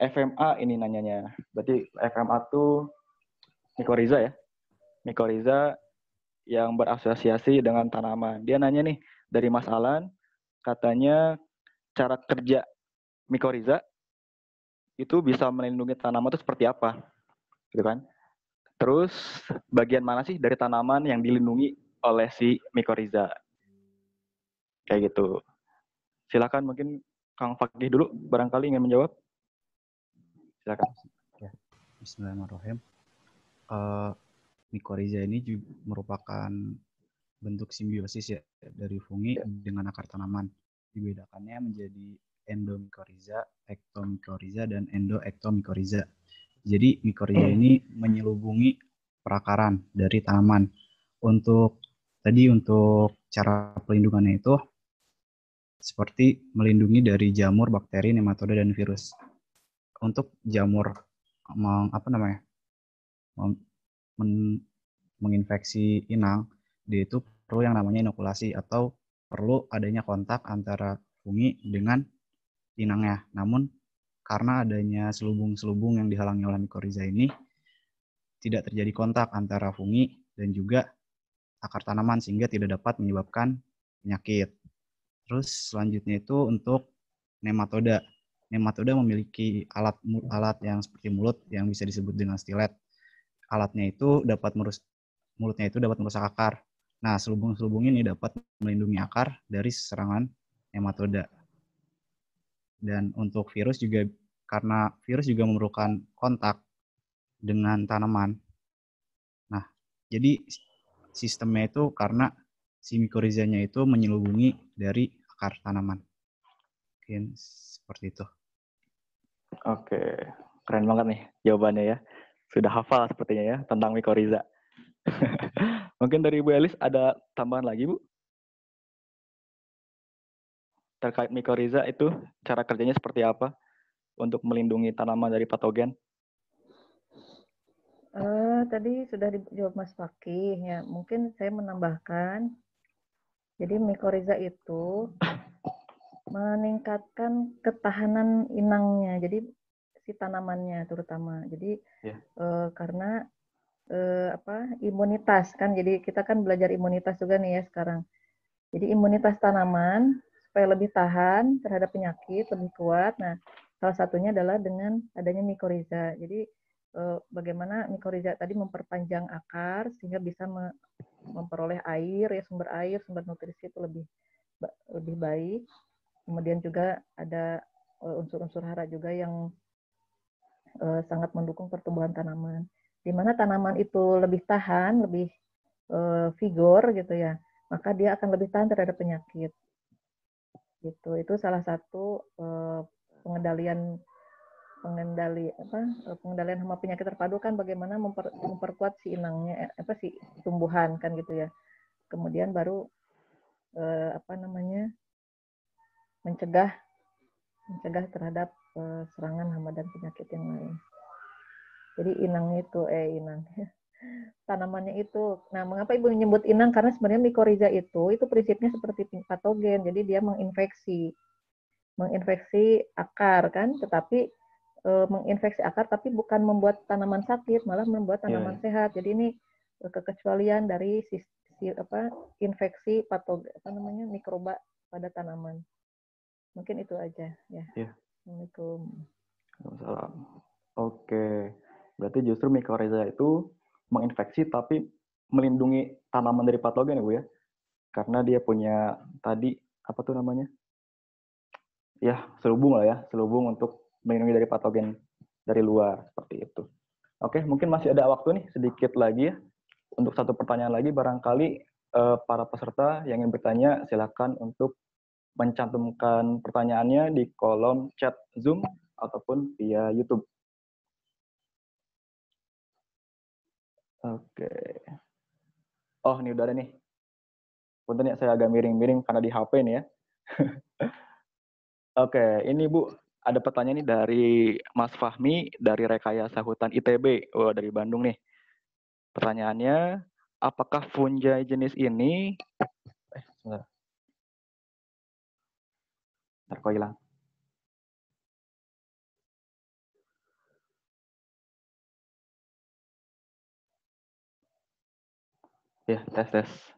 FMA ini nanyanya. Berarti FMA itu Mikoriza ya. Mikoriza yang berasosiasi dengan tanaman. Dia nanya nih dari Mas Alan, katanya cara kerja Mikoriza itu bisa melindungi tanaman itu seperti apa? Gitu kan? Terus bagian mana sih dari tanaman yang dilindungi oleh si Mikoriza? Kayak gitu. Silakan mungkin Kang Fakih dulu barangkali ingin menjawab. Silakan. Ya. Bismillahirrahmanirrahim. Uh, mikoriza ini juga merupakan bentuk simbiosis ya dari fungi ya. dengan akar tanaman. Dibedakannya menjadi endomikoriza, ektomikoriza, dan endoektomikoriza. Jadi mikoriza ini menyelubungi perakaran dari tanaman. Untuk tadi untuk cara pelindungannya itu seperti melindungi dari jamur, bakteri, nematoda dan virus. Untuk jamur meng, apa namanya? Mem, men, menginfeksi inang, dia itu perlu yang namanya inokulasi atau perlu adanya kontak antara fungi dengan inangnya. Namun karena adanya selubung-selubung yang dihalangi oleh mikoriza ini, tidak terjadi kontak antara fungi dan juga akar tanaman sehingga tidak dapat menyebabkan penyakit. Terus selanjutnya itu untuk nematoda. Nematoda memiliki alat alat yang seperti mulut yang bisa disebut dengan stilet. Alatnya itu dapat merus mulutnya itu dapat merusak akar. Nah, selubung-selubung ini dapat melindungi akar dari serangan nematoda. Dan untuk virus juga karena virus juga memerlukan kontak dengan tanaman. Nah, jadi sistemnya itu karena si mikorizanya itu menyelubungi dari akar tanaman. Mungkin seperti itu. Oke, keren banget nih jawabannya ya. Sudah hafal sepertinya ya tentang mikoriza. [laughs] Mungkin dari Bu Elis ada tambahan lagi, Bu? Terkait mikoriza itu cara kerjanya seperti apa untuk melindungi tanaman dari patogen? Uh, tadi sudah dijawab Mas Fakih ya. Mungkin saya menambahkan jadi mikoriza itu meningkatkan ketahanan inangnya. Jadi si tanamannya terutama. Jadi yeah. Ya. karena eh, apa imunitas kan. Jadi kita kan belajar imunitas juga nih ya sekarang. Jadi imunitas tanaman supaya lebih tahan terhadap penyakit, lebih kuat. Nah, salah satunya adalah dengan adanya mikoriza. Jadi Eh, bagaimana mikoriza tadi memperpanjang akar sehingga bisa memperoleh air ya sumber air sumber nutrisi itu lebih lebih baik kemudian juga ada eh, unsur-unsur hara juga yang eh, sangat mendukung pertumbuhan tanaman di mana tanaman itu lebih tahan lebih vigor gitu ya maka dia akan lebih tahan terhadap penyakit gitu itu salah satu pengendalian pengendali apa eh, pengendalian hama penyakit terpadu kan bagaimana memper, memperkuat si inangnya eh, apa si tumbuhan kan gitu ya kemudian baru eh, apa namanya mencegah mencegah terhadap eh, serangan hama dan penyakit yang lain jadi inangnya itu eh inang [laughs] tanamannya itu. Nah, mengapa ibu menyebut inang? Karena sebenarnya mikoriza itu itu prinsipnya seperti patogen, jadi dia menginfeksi menginfeksi akar kan, tetapi e, menginfeksi akar tapi bukan membuat tanaman sakit, malah membuat iya, tanaman yeah. sehat. Jadi ini eh, kekecualian dari si, si apa infeksi patogen apa namanya mikroba pada tanaman. Mungkin itu aja ya. Yeah. Assalamualaikum. Waalaikumsalam. Oke. Berarti justru mikoriza itu menginfeksi tapi melindungi tanaman dari patogen ya Bu ya. Karena dia punya tadi apa tuh namanya? Ya, selubung lah ya, selubung untuk melindungi dari patogen dari luar seperti itu. Oke, mungkin masih ada waktu nih sedikit lagi ya untuk satu pertanyaan lagi barangkali eh, para peserta yang ingin bertanya silakan untuk mencantumkan pertanyaannya di kolom chat Zoom ataupun via YouTube. Oke. Oh, ini udah ada nih. Punten ya, saya agak miring-miring karena di HP ini ya. [laughs] Oke, ini Bu ada pertanyaan nih dari Mas Fahmi dari Rekayasa Hutan ITB oh, dari Bandung nih. Pertanyaannya, apakah fungi jenis ini eh, Ntar kok hilang. Ya, tes tes.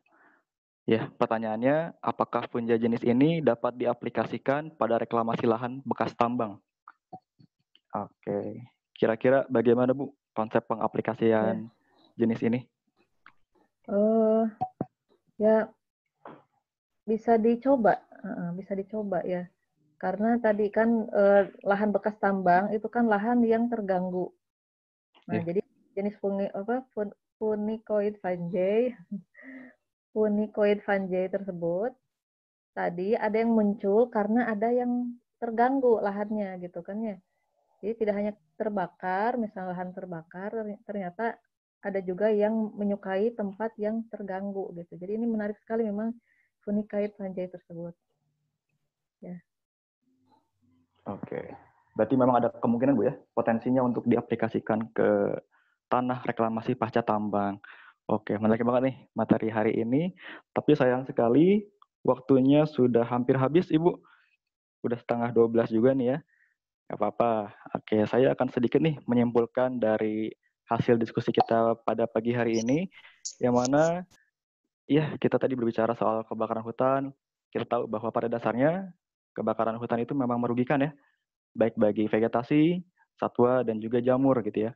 Ya, pertanyaannya, apakah punja jenis ini dapat diaplikasikan pada reklamasi lahan bekas tambang? Oke, kira-kira bagaimana Bu konsep pengaplikasian ya. jenis ini? Uh, ya, bisa dicoba, uh, bisa dicoba ya. Karena tadi kan uh, lahan bekas tambang itu kan lahan yang terganggu. Nah, ya. jadi jenis fungi, apa, fun, funikoid fungi unikoid fungi tersebut tadi ada yang muncul karena ada yang terganggu lahannya gitu kan ya. Jadi tidak hanya terbakar, misalnya lahan terbakar, ternyata ada juga yang menyukai tempat yang terganggu gitu. Jadi ini menarik sekali memang funikoid fungi tersebut. Ya. Oke. Okay. Berarti memang ada kemungkinan Bu ya potensinya untuk diaplikasikan ke tanah reklamasi pasca tambang. Oke, menarik banget nih materi hari ini. Tapi sayang sekali waktunya sudah hampir habis, Ibu. Udah setengah 12 juga nih ya. Gak apa-apa. Oke, saya akan sedikit nih menyimpulkan dari hasil diskusi kita pada pagi hari ini, yang mana ya kita tadi berbicara soal kebakaran hutan. Kita tahu bahwa pada dasarnya kebakaran hutan itu memang merugikan ya, baik bagi vegetasi, satwa, dan juga jamur gitu ya.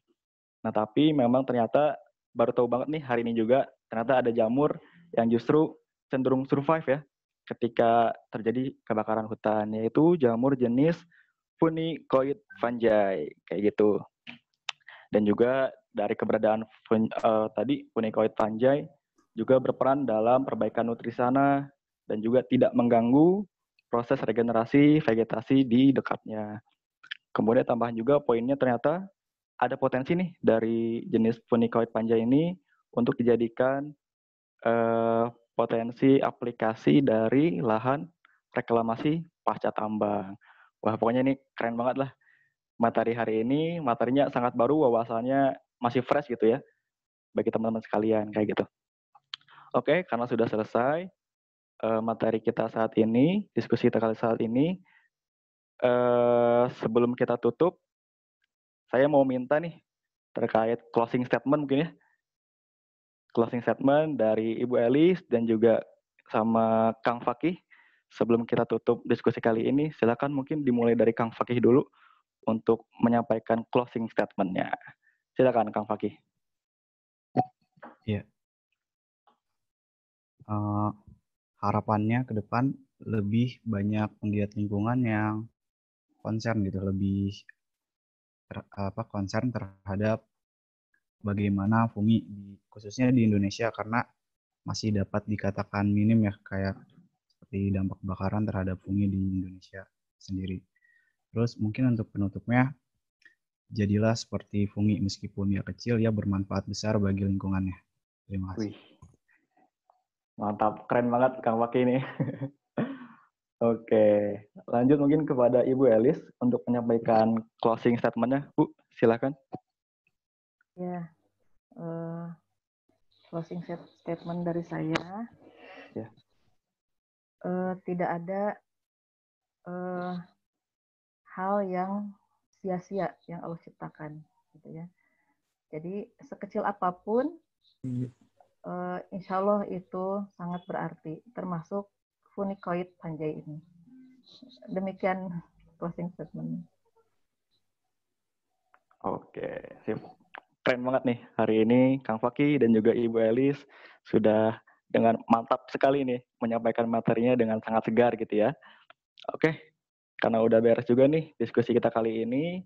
Nah, tapi memang ternyata baru tahu banget nih hari ini juga ternyata ada jamur yang justru cenderung survive ya ketika terjadi kebakaran hutan yaitu jamur jenis Funicoid fungi kayak gitu. Dan juga dari keberadaan fun, uh, tadi Funicoid fungi juga berperan dalam perbaikan nutrisana dan juga tidak mengganggu proses regenerasi vegetasi di dekatnya. Kemudian tambahan juga poinnya ternyata ada potensi nih dari jenis funikoid panja ini untuk dijadikan uh, potensi aplikasi dari lahan reklamasi pasca tambang. Wah, pokoknya ini keren banget lah. Materi hari ini, materinya sangat baru, wawasannya masih fresh gitu ya. Bagi teman-teman sekalian, kayak gitu. Oke, karena sudah selesai uh, materi kita saat ini, diskusi kita kali saat ini. uh, sebelum kita tutup, saya mau minta nih terkait closing statement mungkin ya. Closing statement dari Ibu Elis dan juga sama Kang Fakih. Sebelum kita tutup diskusi kali ini, silakan mungkin dimulai dari Kang Fakih dulu untuk menyampaikan closing statementnya. Silakan Kang Fakih. Ya. Uh, harapannya ke depan lebih banyak penggiat lingkungan yang concern gitu, lebih ter, apa concern terhadap bagaimana fungi di, khususnya di Indonesia karena masih dapat dikatakan minim ya kayak seperti dampak kebakaran terhadap fungi di Indonesia sendiri. Terus mungkin untuk penutupnya jadilah seperti fungi meskipun ya kecil ya bermanfaat besar bagi lingkungannya. Terima kasih. Wih. Mantap, keren banget Kang Waki ini. [laughs] Oke, lanjut mungkin kepada Ibu Elis untuk menyampaikan closing statementnya. Bu, silakan. Ya, uh, closing statement dari saya. Ya. Uh, tidak ada uh, hal yang sia-sia yang Allah ciptakan, gitu ya. Jadi sekecil apapun, uh, insya Allah itu sangat berarti, termasuk Punikoid Panjai ini. Demikian closing statement. Oke, sip. Keren banget nih hari ini Kang Faki dan juga Ibu Elis sudah dengan mantap sekali nih menyampaikan materinya dengan sangat segar gitu ya. Oke, karena udah beres juga nih diskusi kita kali ini.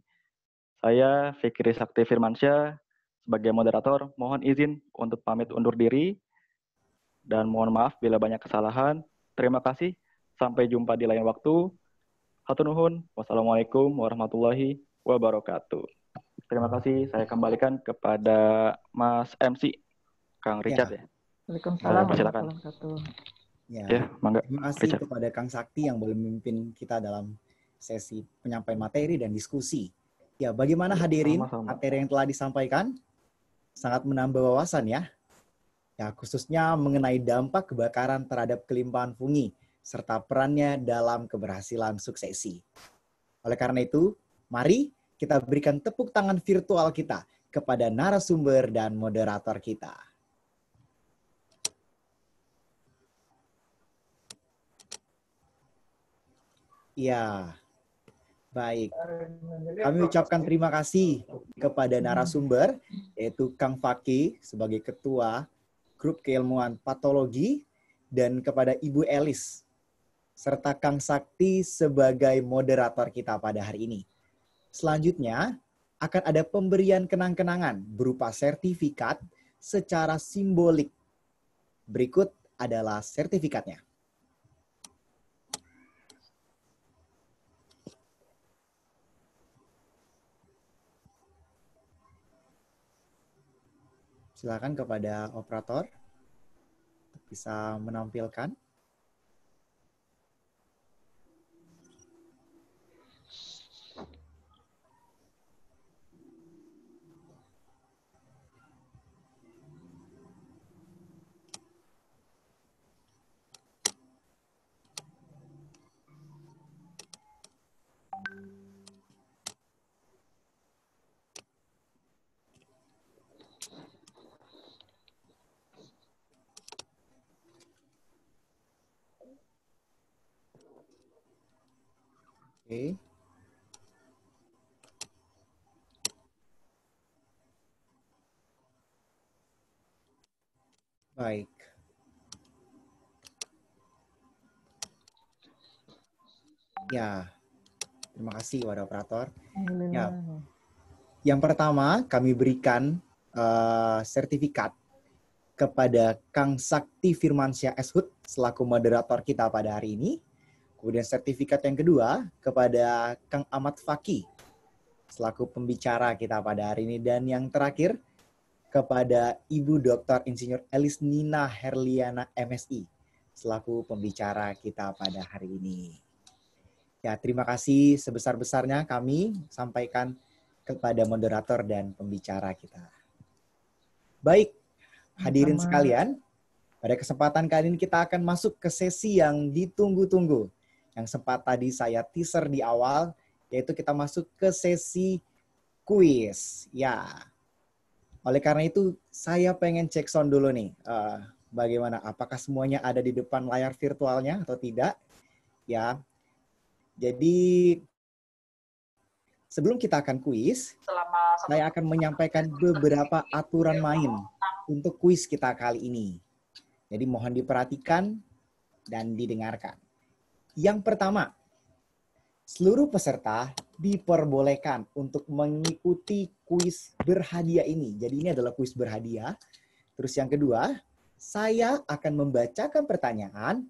Saya Fikri Sakti Firmansyah sebagai moderator mohon izin untuk pamit undur diri dan mohon maaf bila banyak kesalahan. Terima kasih. Sampai jumpa di lain waktu. Hatunuhun. Wassalamualaikum warahmatullahi wabarakatuh. Terima kasih. Saya kembalikan kepada Mas MC, Kang ya. Richard ya. Eh, ya. Waalaikumsalam. Nah, silakan. Ya, mangga. Terima kasih Richard. kepada Kang Sakti yang boleh memimpin kita dalam sesi penyampaian materi dan diskusi. Ya, bagaimana ya, hadirin materi yang telah disampaikan? Sangat menambah wawasan ya ya khususnya mengenai dampak kebakaran terhadap kelimpahan fungi serta perannya dalam keberhasilan suksesi. Oleh karena itu, mari kita berikan tepuk tangan virtual kita kepada narasumber dan moderator kita. Ya, baik. Kami ucapkan terima kasih kepada narasumber, yaitu Kang Faki sebagai ketua Grup Keilmuan Patologi dan kepada Ibu Elis serta Kang Sakti sebagai moderator kita pada hari ini. Selanjutnya akan ada pemberian kenang-kenangan berupa sertifikat secara simbolik. Berikut adalah sertifikatnya. silakan kepada operator bisa menampilkan. Baik. Ya, terima kasih kepada operator. Ya. Yang pertama, kami berikan uh, sertifikat kepada Kang Sakti Firmansyah Eshud selaku moderator kita pada hari ini. Kemudian sertifikat yang kedua kepada Kang Ahmad Faki selaku pembicara kita pada hari ini dan yang terakhir kepada Ibu Dr. Insinyur Elis Nina Herliana MSI selaku pembicara kita pada hari ini. Ya, terima kasih sebesar-besarnya kami sampaikan kepada moderator dan pembicara kita. Baik, hadirin sekalian, pada kesempatan kali ini kita akan masuk ke sesi yang ditunggu-tunggu yang sempat tadi saya teaser di awal, yaitu kita masuk ke sesi kuis. Ya, oleh karena itu saya pengen cek sound dulu nih, uh, bagaimana, apakah semuanya ada di depan layar virtualnya atau tidak? Ya, jadi sebelum kita akan kuis, saya akan menyampaikan beberapa aturan ya, main untuk kuis kita kali ini. Jadi mohon diperhatikan dan didengarkan. Yang pertama, seluruh peserta diperbolehkan untuk mengikuti kuis berhadiah ini. Jadi ini adalah kuis berhadiah. Terus yang kedua, saya akan membacakan pertanyaan,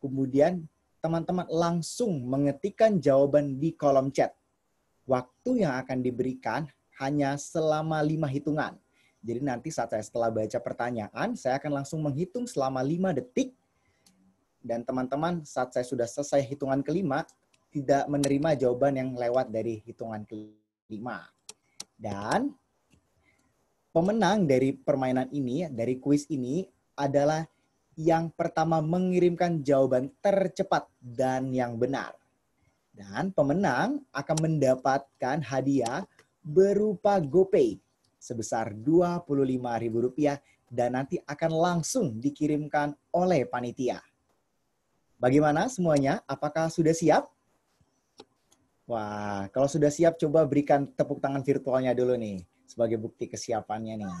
kemudian teman-teman langsung mengetikkan jawaban di kolom chat. Waktu yang akan diberikan hanya selama lima hitungan. Jadi nanti saat saya setelah baca pertanyaan, saya akan langsung menghitung selama lima detik dan teman-teman saat saya sudah selesai hitungan kelima tidak menerima jawaban yang lewat dari hitungan kelima. Dan pemenang dari permainan ini, dari kuis ini adalah yang pertama mengirimkan jawaban tercepat dan yang benar. Dan pemenang akan mendapatkan hadiah berupa GoPay sebesar Rp25.000 dan nanti akan langsung dikirimkan oleh panitia. Bagaimana semuanya? Apakah sudah siap? Wah, kalau sudah siap coba berikan tepuk tangan virtualnya dulu nih sebagai bukti kesiapannya nih. [laughs]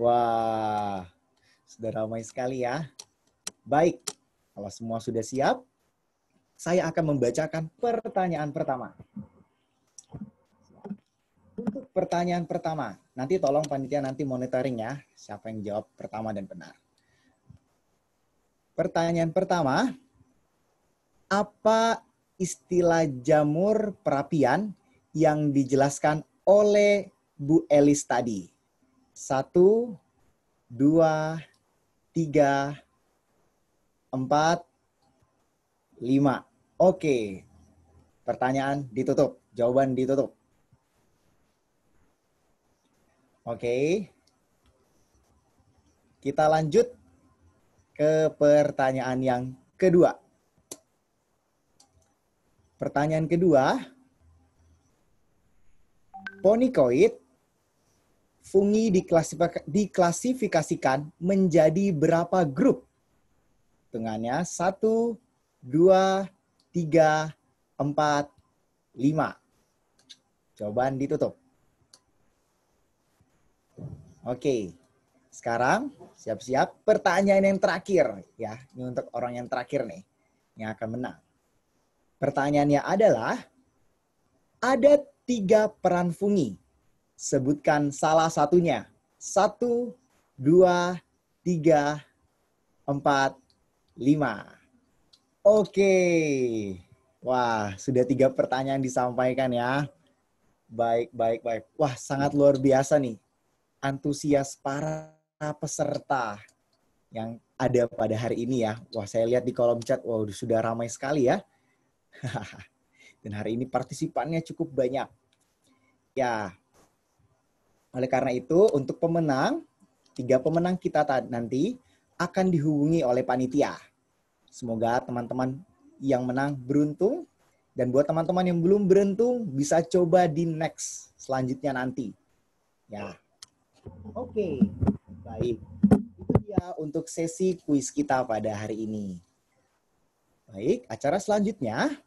Wah, sudah ramai sekali ya. Baik, kalau semua sudah siap, saya akan membacakan pertanyaan pertama. Untuk pertanyaan pertama, nanti tolong panitia nanti monitoring ya, siapa yang jawab pertama dan benar. Pertanyaan pertama, apa istilah jamur perapian yang dijelaskan oleh Bu Elis tadi? Satu, dua, tiga, empat, lima. Oke, pertanyaan ditutup, jawaban ditutup. Oke, kita lanjut ke pertanyaan yang kedua. Pertanyaan kedua, ponikoid fungi diklasifikasikan menjadi berapa grup? Tengahnya 1, 2, 3, 4, 5. Jawaban ditutup. Oke, sekarang Siap-siap. Pertanyaan yang terakhir ya. Ini untuk orang yang terakhir nih yang akan menang. Pertanyaannya adalah ada tiga peran fungi. Sebutkan salah satunya. Satu, dua, tiga, empat, lima. Oke. Wah, sudah tiga pertanyaan disampaikan ya. Baik, baik, baik. Wah, sangat luar biasa nih. Antusias para peserta yang ada pada hari ini ya. Wah, saya lihat di kolom chat, wow, sudah ramai sekali ya. [laughs] Dan hari ini partisipannya cukup banyak. Ya, oleh karena itu untuk pemenang, tiga pemenang kita nanti akan dihubungi oleh panitia. Semoga teman-teman yang menang beruntung dan buat teman-teman yang belum beruntung bisa coba di next selanjutnya nanti. Ya. Oke. Okay. Baik, itu dia untuk sesi kuis kita pada hari ini. Baik, acara selanjutnya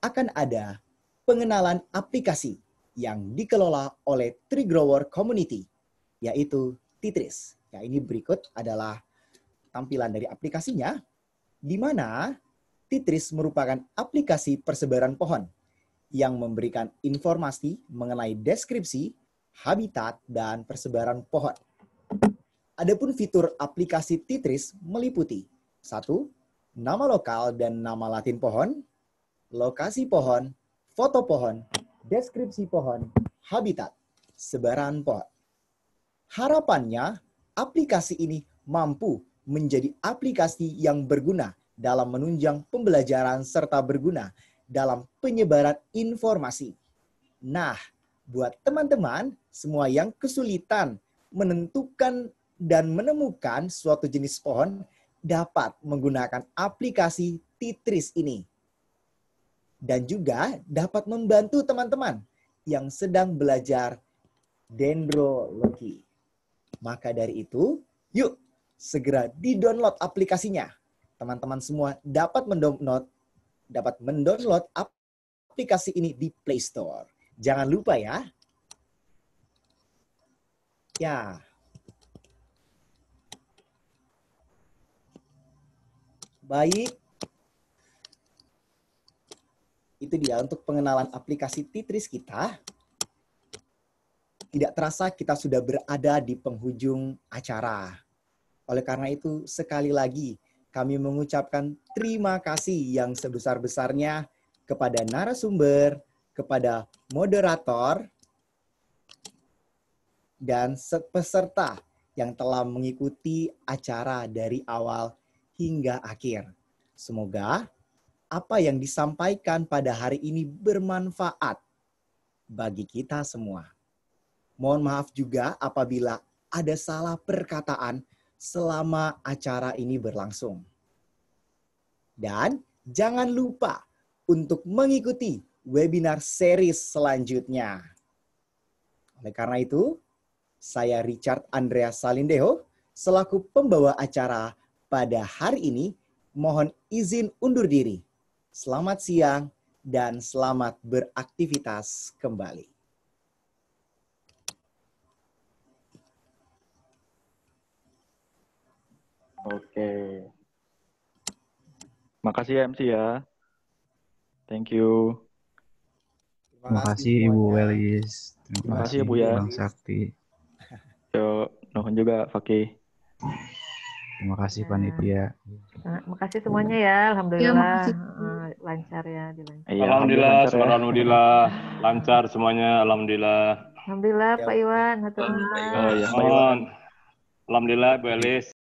akan ada pengenalan aplikasi yang dikelola oleh Tree Grower Community, yaitu Titris. Ya, ini berikut adalah tampilan dari aplikasinya, di mana Titris merupakan aplikasi persebaran pohon yang memberikan informasi mengenai deskripsi, habitat, dan persebaran pohon. Adapun fitur aplikasi Titris meliputi satu Nama lokal dan nama latin pohon, lokasi pohon, foto pohon, deskripsi pohon, habitat, sebaran pohon. Harapannya, aplikasi ini mampu menjadi aplikasi yang berguna dalam menunjang pembelajaran serta berguna dalam penyebaran informasi. Nah, buat teman-teman semua yang kesulitan menentukan dan menemukan suatu jenis pohon dapat menggunakan aplikasi Titris ini. Dan juga dapat membantu teman-teman yang sedang belajar dendrologi. Maka dari itu, yuk segera di-download aplikasinya. Teman-teman semua dapat mendownload dapat mendownload aplikasi ini di Play Store. Jangan lupa ya. Ya, Baik. Itu dia untuk pengenalan aplikasi Titris kita. Tidak terasa kita sudah berada di penghujung acara. Oleh karena itu, sekali lagi kami mengucapkan terima kasih yang sebesar-besarnya kepada narasumber, kepada moderator, dan peserta yang telah mengikuti acara dari awal hingga akhir. Semoga apa yang disampaikan pada hari ini bermanfaat bagi kita semua. Mohon maaf juga apabila ada salah perkataan selama acara ini berlangsung. Dan jangan lupa untuk mengikuti webinar series selanjutnya. Oleh karena itu, saya Richard Andreas Salindeho selaku pembawa acara pada hari ini mohon izin undur diri. Selamat siang dan selamat beraktivitas kembali. Oke. Makasih ya MC ya. Thank you. Terima kasih Ibu Welis. Terima, Terima ya, kasih Bu ya. Bang Sakti. Yo, nuhun juga Fakih. Terima kasih ya. panitia. Terima nah, kasih semuanya ya, alhamdulillah. Ya, eh, lancar ya, dilancar. Iya, alhamdulillah, ya. lancar semuanya, alhamdulillah. Alhamdulillah ya. Pak Iwan, hatur nuhun. Oh, ya, Pak Iwan. Alhamdulillah Bu Elis.